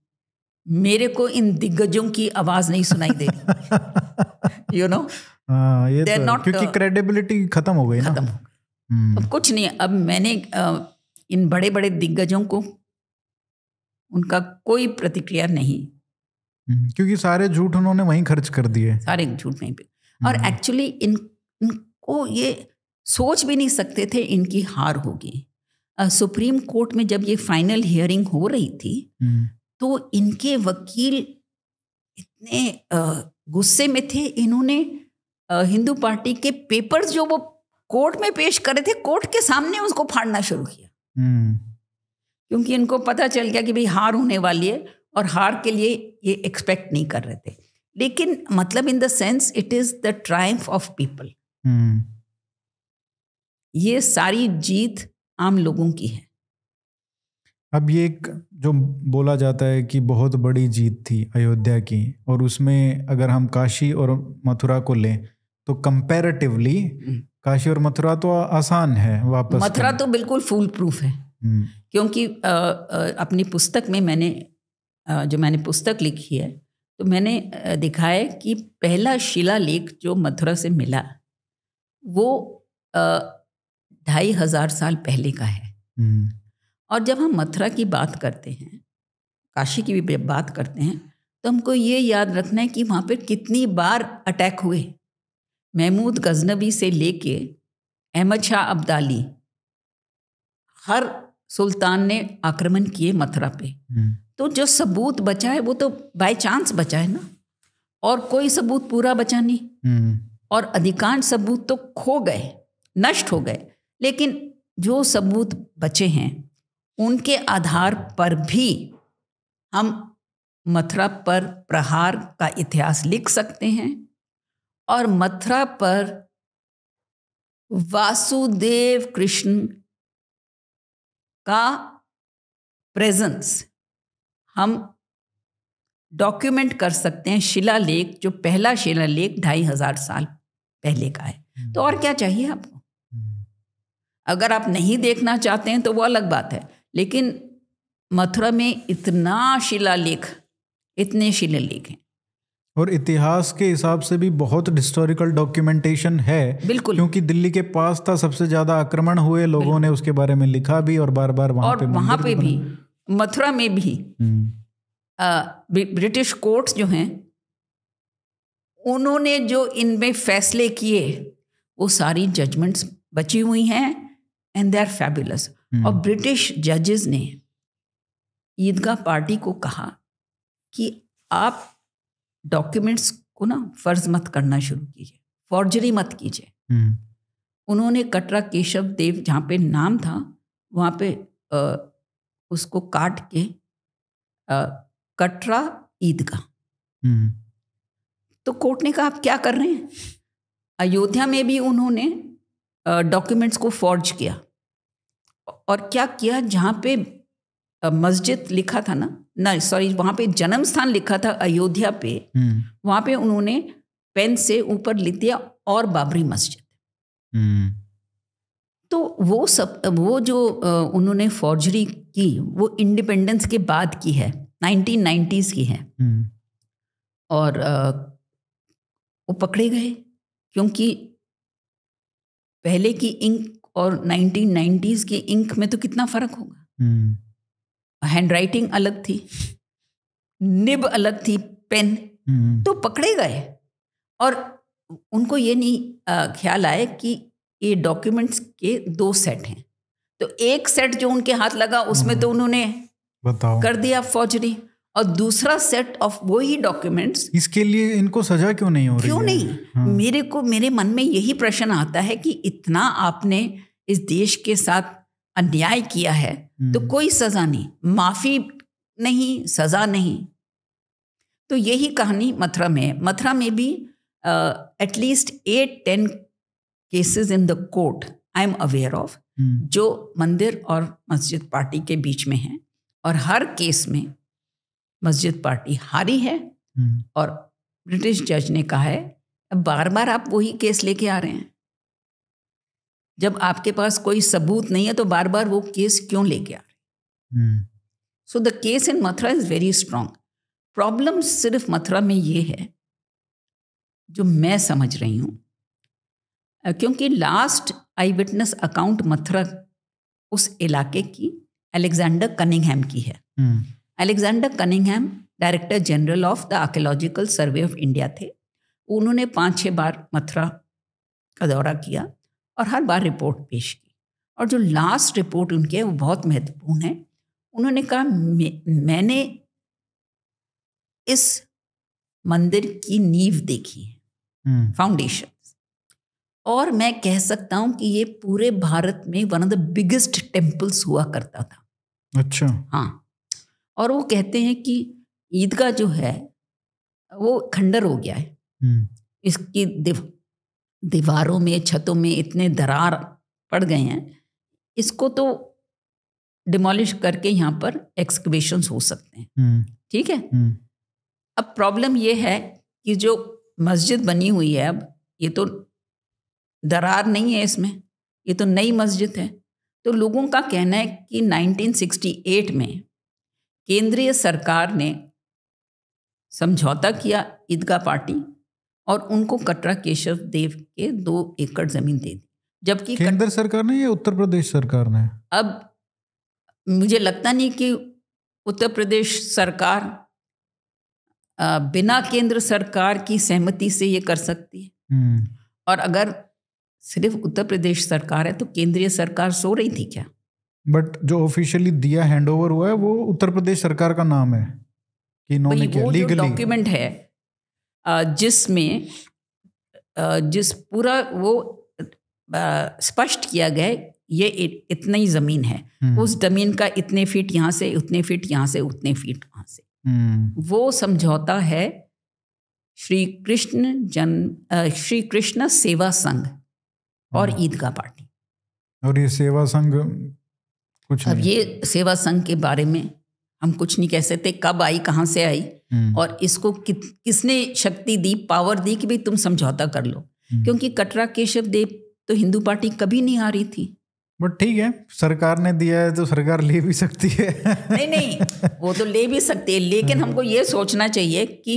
मेरे को इन दिग्गजों की आवाज नहीं सुनाई दे हाँ, यू नो तो क्योंकि क्रेडिबिलिटी uh, खत्म हो गई खत्म हो गई Hmm. अब कुछ नहीं अब मैंने इन बड़े बड़े दिग्गजों को उनका कोई प्रतिक्रिया नहीं hmm. क्योंकि सारे झूठ उन्होंने वहीं खर्च कर दिए सारे झूठ नहीं पे और एक्चुअली hmm. इन इनको ये सोच भी नहीं सकते थे इनकी हार होगी सुप्रीम कोर्ट में जब ये फाइनल हियरिंग हो रही थी तो इनके वकील इतने गुस्से में थे इन्होंने हिंदू पार्टी के पेपर्स जो वो कोर्ट में पेश करे थे कोर्ट के सामने उसको फाड़ना शुरू किया हम्म। क्योंकि इनको पता चल गया कि भाई हार होने वाली है और हार के लिए ये एक्सपेक्ट नहीं कर रहे थे लेकिन मतलब in the sense it is the triumph of people ये सारी जीत आम लोगों की है अब ये एक जो बोला जाता है कि बहुत बड़ी जीत थी अयोध्या की और उसमें अगर हम काशी और मथुरा को लें तो कंपैरेटिवली काशी और मथुरा तो आसान है वापस मथुरा तो बिल्कुल फूल प्रूफ है हम्म। क्योंकि आ, आ, अपनी पुस्तक में मैंने आ, जो मैंने पुस्तक लिखी है तो मैंने देखा है कि पहला शिला लेख जो मथुरा से मिला वो ढाई हजार साल पहले का है हम्म। और जब हम मथुरा की बात करते हैं काशी की भी बात करते हैं तो हमको ये याद रखना है कि वहाँ पर कितनी बार अटैक हुए महमूद गजनबी से लेके अहमद शाह अब्दाली हर सुल्तान ने आक्रमण किए मथुरा पे हम्म। तो जो सबूत बचा है वो तो बाय चांस बचा है ना और कोई सबूत पूरा बचा नहीं हम्म। और अधिकांश सबूत तो खो गए नष्ट हो गए लेकिन जो सबूत बचे हैं उनके आधार पर भी हम मथुरा पर प्रहार का इतिहास लिख सकते हैं और मथुरा पर वासुदेव कृष्ण का प्रेजेंस हम डॉक्यूमेंट कर सकते हैं शिला लेख जो पहला शिला लेख ढाई हजार साल पहले का है हम्म। तो और क्या चाहिए आपको हम्म। अगर आप नहीं देखना चाहते हैं तो वो अलग बात है लेकिन मथुरा में इतना शिलालेख इतने शिलालेख हैं और इतिहास के हिसाब से भी बहुत हिस्टोरिकल डॉक्यूमेंटेशन है बिल्कुल क्योंकि दिल्ली के पास था सबसे ज्यादा आक्रमण हुए लोगों ने उसके बारे में लिखा भी और बार बार वहां पे वहां पे भी मथुरा में भी हम्म। ब्रिटिश कोर्ट्स जो हैं उन्होंने जो इनमें फैसले किए वो सारी जजमेंट्स बची हुई हैं एंड दे आर फैबुलस और ब्रिटिश जजेस ने ईदगाह पार्टी को कहा कि आप डॉक्यूमेंट्स को ना फर्ज मत करना शुरू कीजिए फॉर्जरी मत कीजिए हम्म। उन्होंने कटरा केशव देव जहाँ पे नाम था वहाँ पे आ, उसको काट के आ, कटरा ईदगाह हम्म। तो कोर्ट ने कहा आप क्या कर रहे हैं अयोध्या में भी उन्होंने डॉक्यूमेंट्स को फॉर्ज किया और क्या किया जहाँ पे मस्जिद लिखा था ना न सॉरी वहाँ पे जन्म स्थान लिखा था अयोध्या पे हम्म। वहाँ पे उन्होंने पेन से ऊपर लिख दिया और बाबरी मस्जिद हम्म। तो वो सब वो जो उन्होंने फॉर्जरी की वो इंडिपेंडेंस के बाद की है 1990s की है हम्म। और वो पकड़े गए क्योंकि पहले की इंक और 1990s की इंक में तो कितना फर्क होगा हैंड राइटिंग अलग थी निब अलग थी पेन हम्म। तो पकड़े गए और उनको ये नहीं ख्याल आए कि ये डॉक्यूमेंट्स के दो सेट हैं तो एक सेट जो उनके हाथ लगा उसमें हम्म। तो उन्होंने बताओ कर दिया फौजरी और दूसरा सेट ऑफ वो ही डॉक्यूमेंट्स इसके लिए इनको सजा क्यों नहीं हो रही क्यों नहीं हाँ। मेरे को मेरे मन में यही प्रश्न आता है कि इतना आपने इस देश के साथ अन्याय किया है तो हम्म। कोई सजा नहीं माफी नहीं सजा नहीं तो यही कहानी मथुरा में है मथुरा में भी at least eight ten cases in the court I am aware of जो मंदिर और मस्जिद पार्टी के बीच में है और हर केस में मस्जिद पार्टी हारी है हम्म। और ब्रिटिश जज ने कहा है बार बार आप वही केस लेके आ रहे हैं जब आपके पास कोई सबूत नहीं है तो बार बार वो केस क्यों लेके आ रहे so the case in Mathura is very strong problem सिर्फ मथुरा में ये है जो मैं समझ रही हूँ क्योंकि last eyewitness account Mathura उस इलाके की अलेक्जेंडर कनिंगहैम की है Alexander Cunningham director general of the archaeological survey of India थे उन्होंने पाँच छः बार मथुरा का दौरा किया और हर बार रिपोर्ट पेश की और जो लास्ट रिपोर्ट उनकी है वो बहुत महत्वपूर्ण है उन्होंने कहा मैंने इस मंदिर की नींव देखी है फाउंडेशन हम्म। और मैं कह सकता हूं कि ये पूरे भारत में one of the biggest temples हुआ करता था अच्छा हाँ और वो कहते हैं कि ईदगाह जो है वो खंडर हो गया है हम्म। इसकी दीवारों में छतों में इतने दरार पड़ गए हैं इसको तो डिमोलिश करके यहाँ पर एक्सकवेशन हो सकते हैं हम्म। ठीक है हम्म। अब प्रॉब्लम यह है कि जो मस्जिद बनी हुई है अब ये तो दरार नहीं है इसमें ये तो नई मस्जिद है तो लोगों का कहना है कि 1968 में केंद्रीय सरकार ने समझौता किया ईदगाह पार्टी और उनको कटरा केशव देव के दो एकड़ जमीन दे दी जबकि केंद्र सरकार ने या उत्तर प्रदेश सरकार ने अब मुझे लगता नहीं कि उत्तर प्रदेश सरकार बिना केंद्र सरकार की सहमति से ये कर सकती है हम्म। और अगर सिर्फ उत्तर प्रदेश सरकार है तो केंद्रीय सरकार सो रही थी क्या बट जो ऑफिशियली दिया हैंडओवर हुआ है वो उत्तर प्रदेश सरकार का नाम है कि लीगली डॉक्यूमेंट है जिसमें जिस पूरा वो स्पष्ट किया गया ये इतना ही जमीन है हम्म। उस जमीन का इतने फीट यहाँ से उतने फीट यहाँ से उतने फीट वहाँ से हम्म। वो समझौता है श्री कृष्ण जन श्री कृष्ण सेवा संघ और हाँ। ईदगाह पार्टी और ये सेवा संघ कुछ अब ये सेवा संघ के बारे में हम कुछ नहीं कह सकते कब आई कहाँ से आई हम्म। और इसको कि, किसने शक्ति दी पावर दी कि भाई तुम समझौता कर लो हम्म। क्योंकि कटरा केशव देव तो हिंदू पार्टी कभी नहीं आ रही थी बट ठीक है सरकार ने दिया है तो सरकार ले भी सकती है नहीं नहीं वो तो ले भी सकती है लेकिन हम्म। हमको ये सोचना चाहिए कि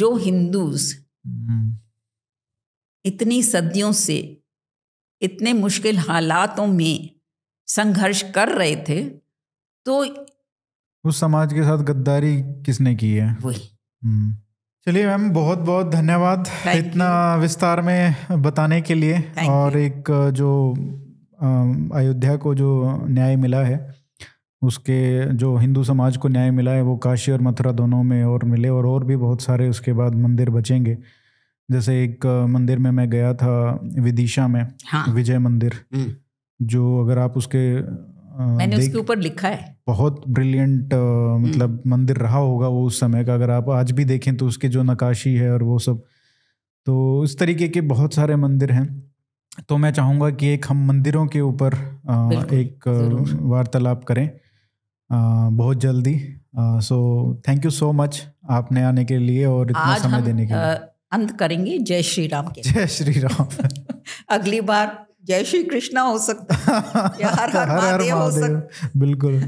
जो हिंदूज इतनी सदियों से इतने मुश्किल हालातों में संघर्ष कर रहे थे तो उस समाज के साथ गद्दारी किसने की है वही हम्म। चलिए मैम बहुत बहुत धन्यवाद इतना विस्तार में बताने के लिए Thank और एक जो अयोध्या को जो न्याय मिला है उसके जो हिंदू समाज को न्याय मिला है वो काशी और मथुरा दोनों में और मिले और और भी बहुत सारे उसके बाद मंदिर बचेंगे जैसे एक मंदिर में मैं गया था विदिशा में हाँ। विजय मंदिर हम्म। जो अगर आप उसके मैंने उसके ऊपर लिखा है बहुत ब्रिलियंट मतलब हम्म। मंदिर रहा होगा वो उस समय का अगर आप आज भी देखें तो उसके जो नकाशी है और वो सब तो इस तरीके के बहुत सारे मंदिर हैं तो मैं चाहूँगा कि एक हम मंदिरों के ऊपर एक वार्तालाप करें आ, बहुत जल्दी so thank you so much आपने आने के लिए और इतना समय देने के लिए अंत करेंगे जय श्री राम के जय श्री राम अगली बार जय श्री कृष्णा हो सकता है हर हर महादेव हो सकता बिल्कुल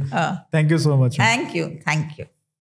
thank you so much thank you thank you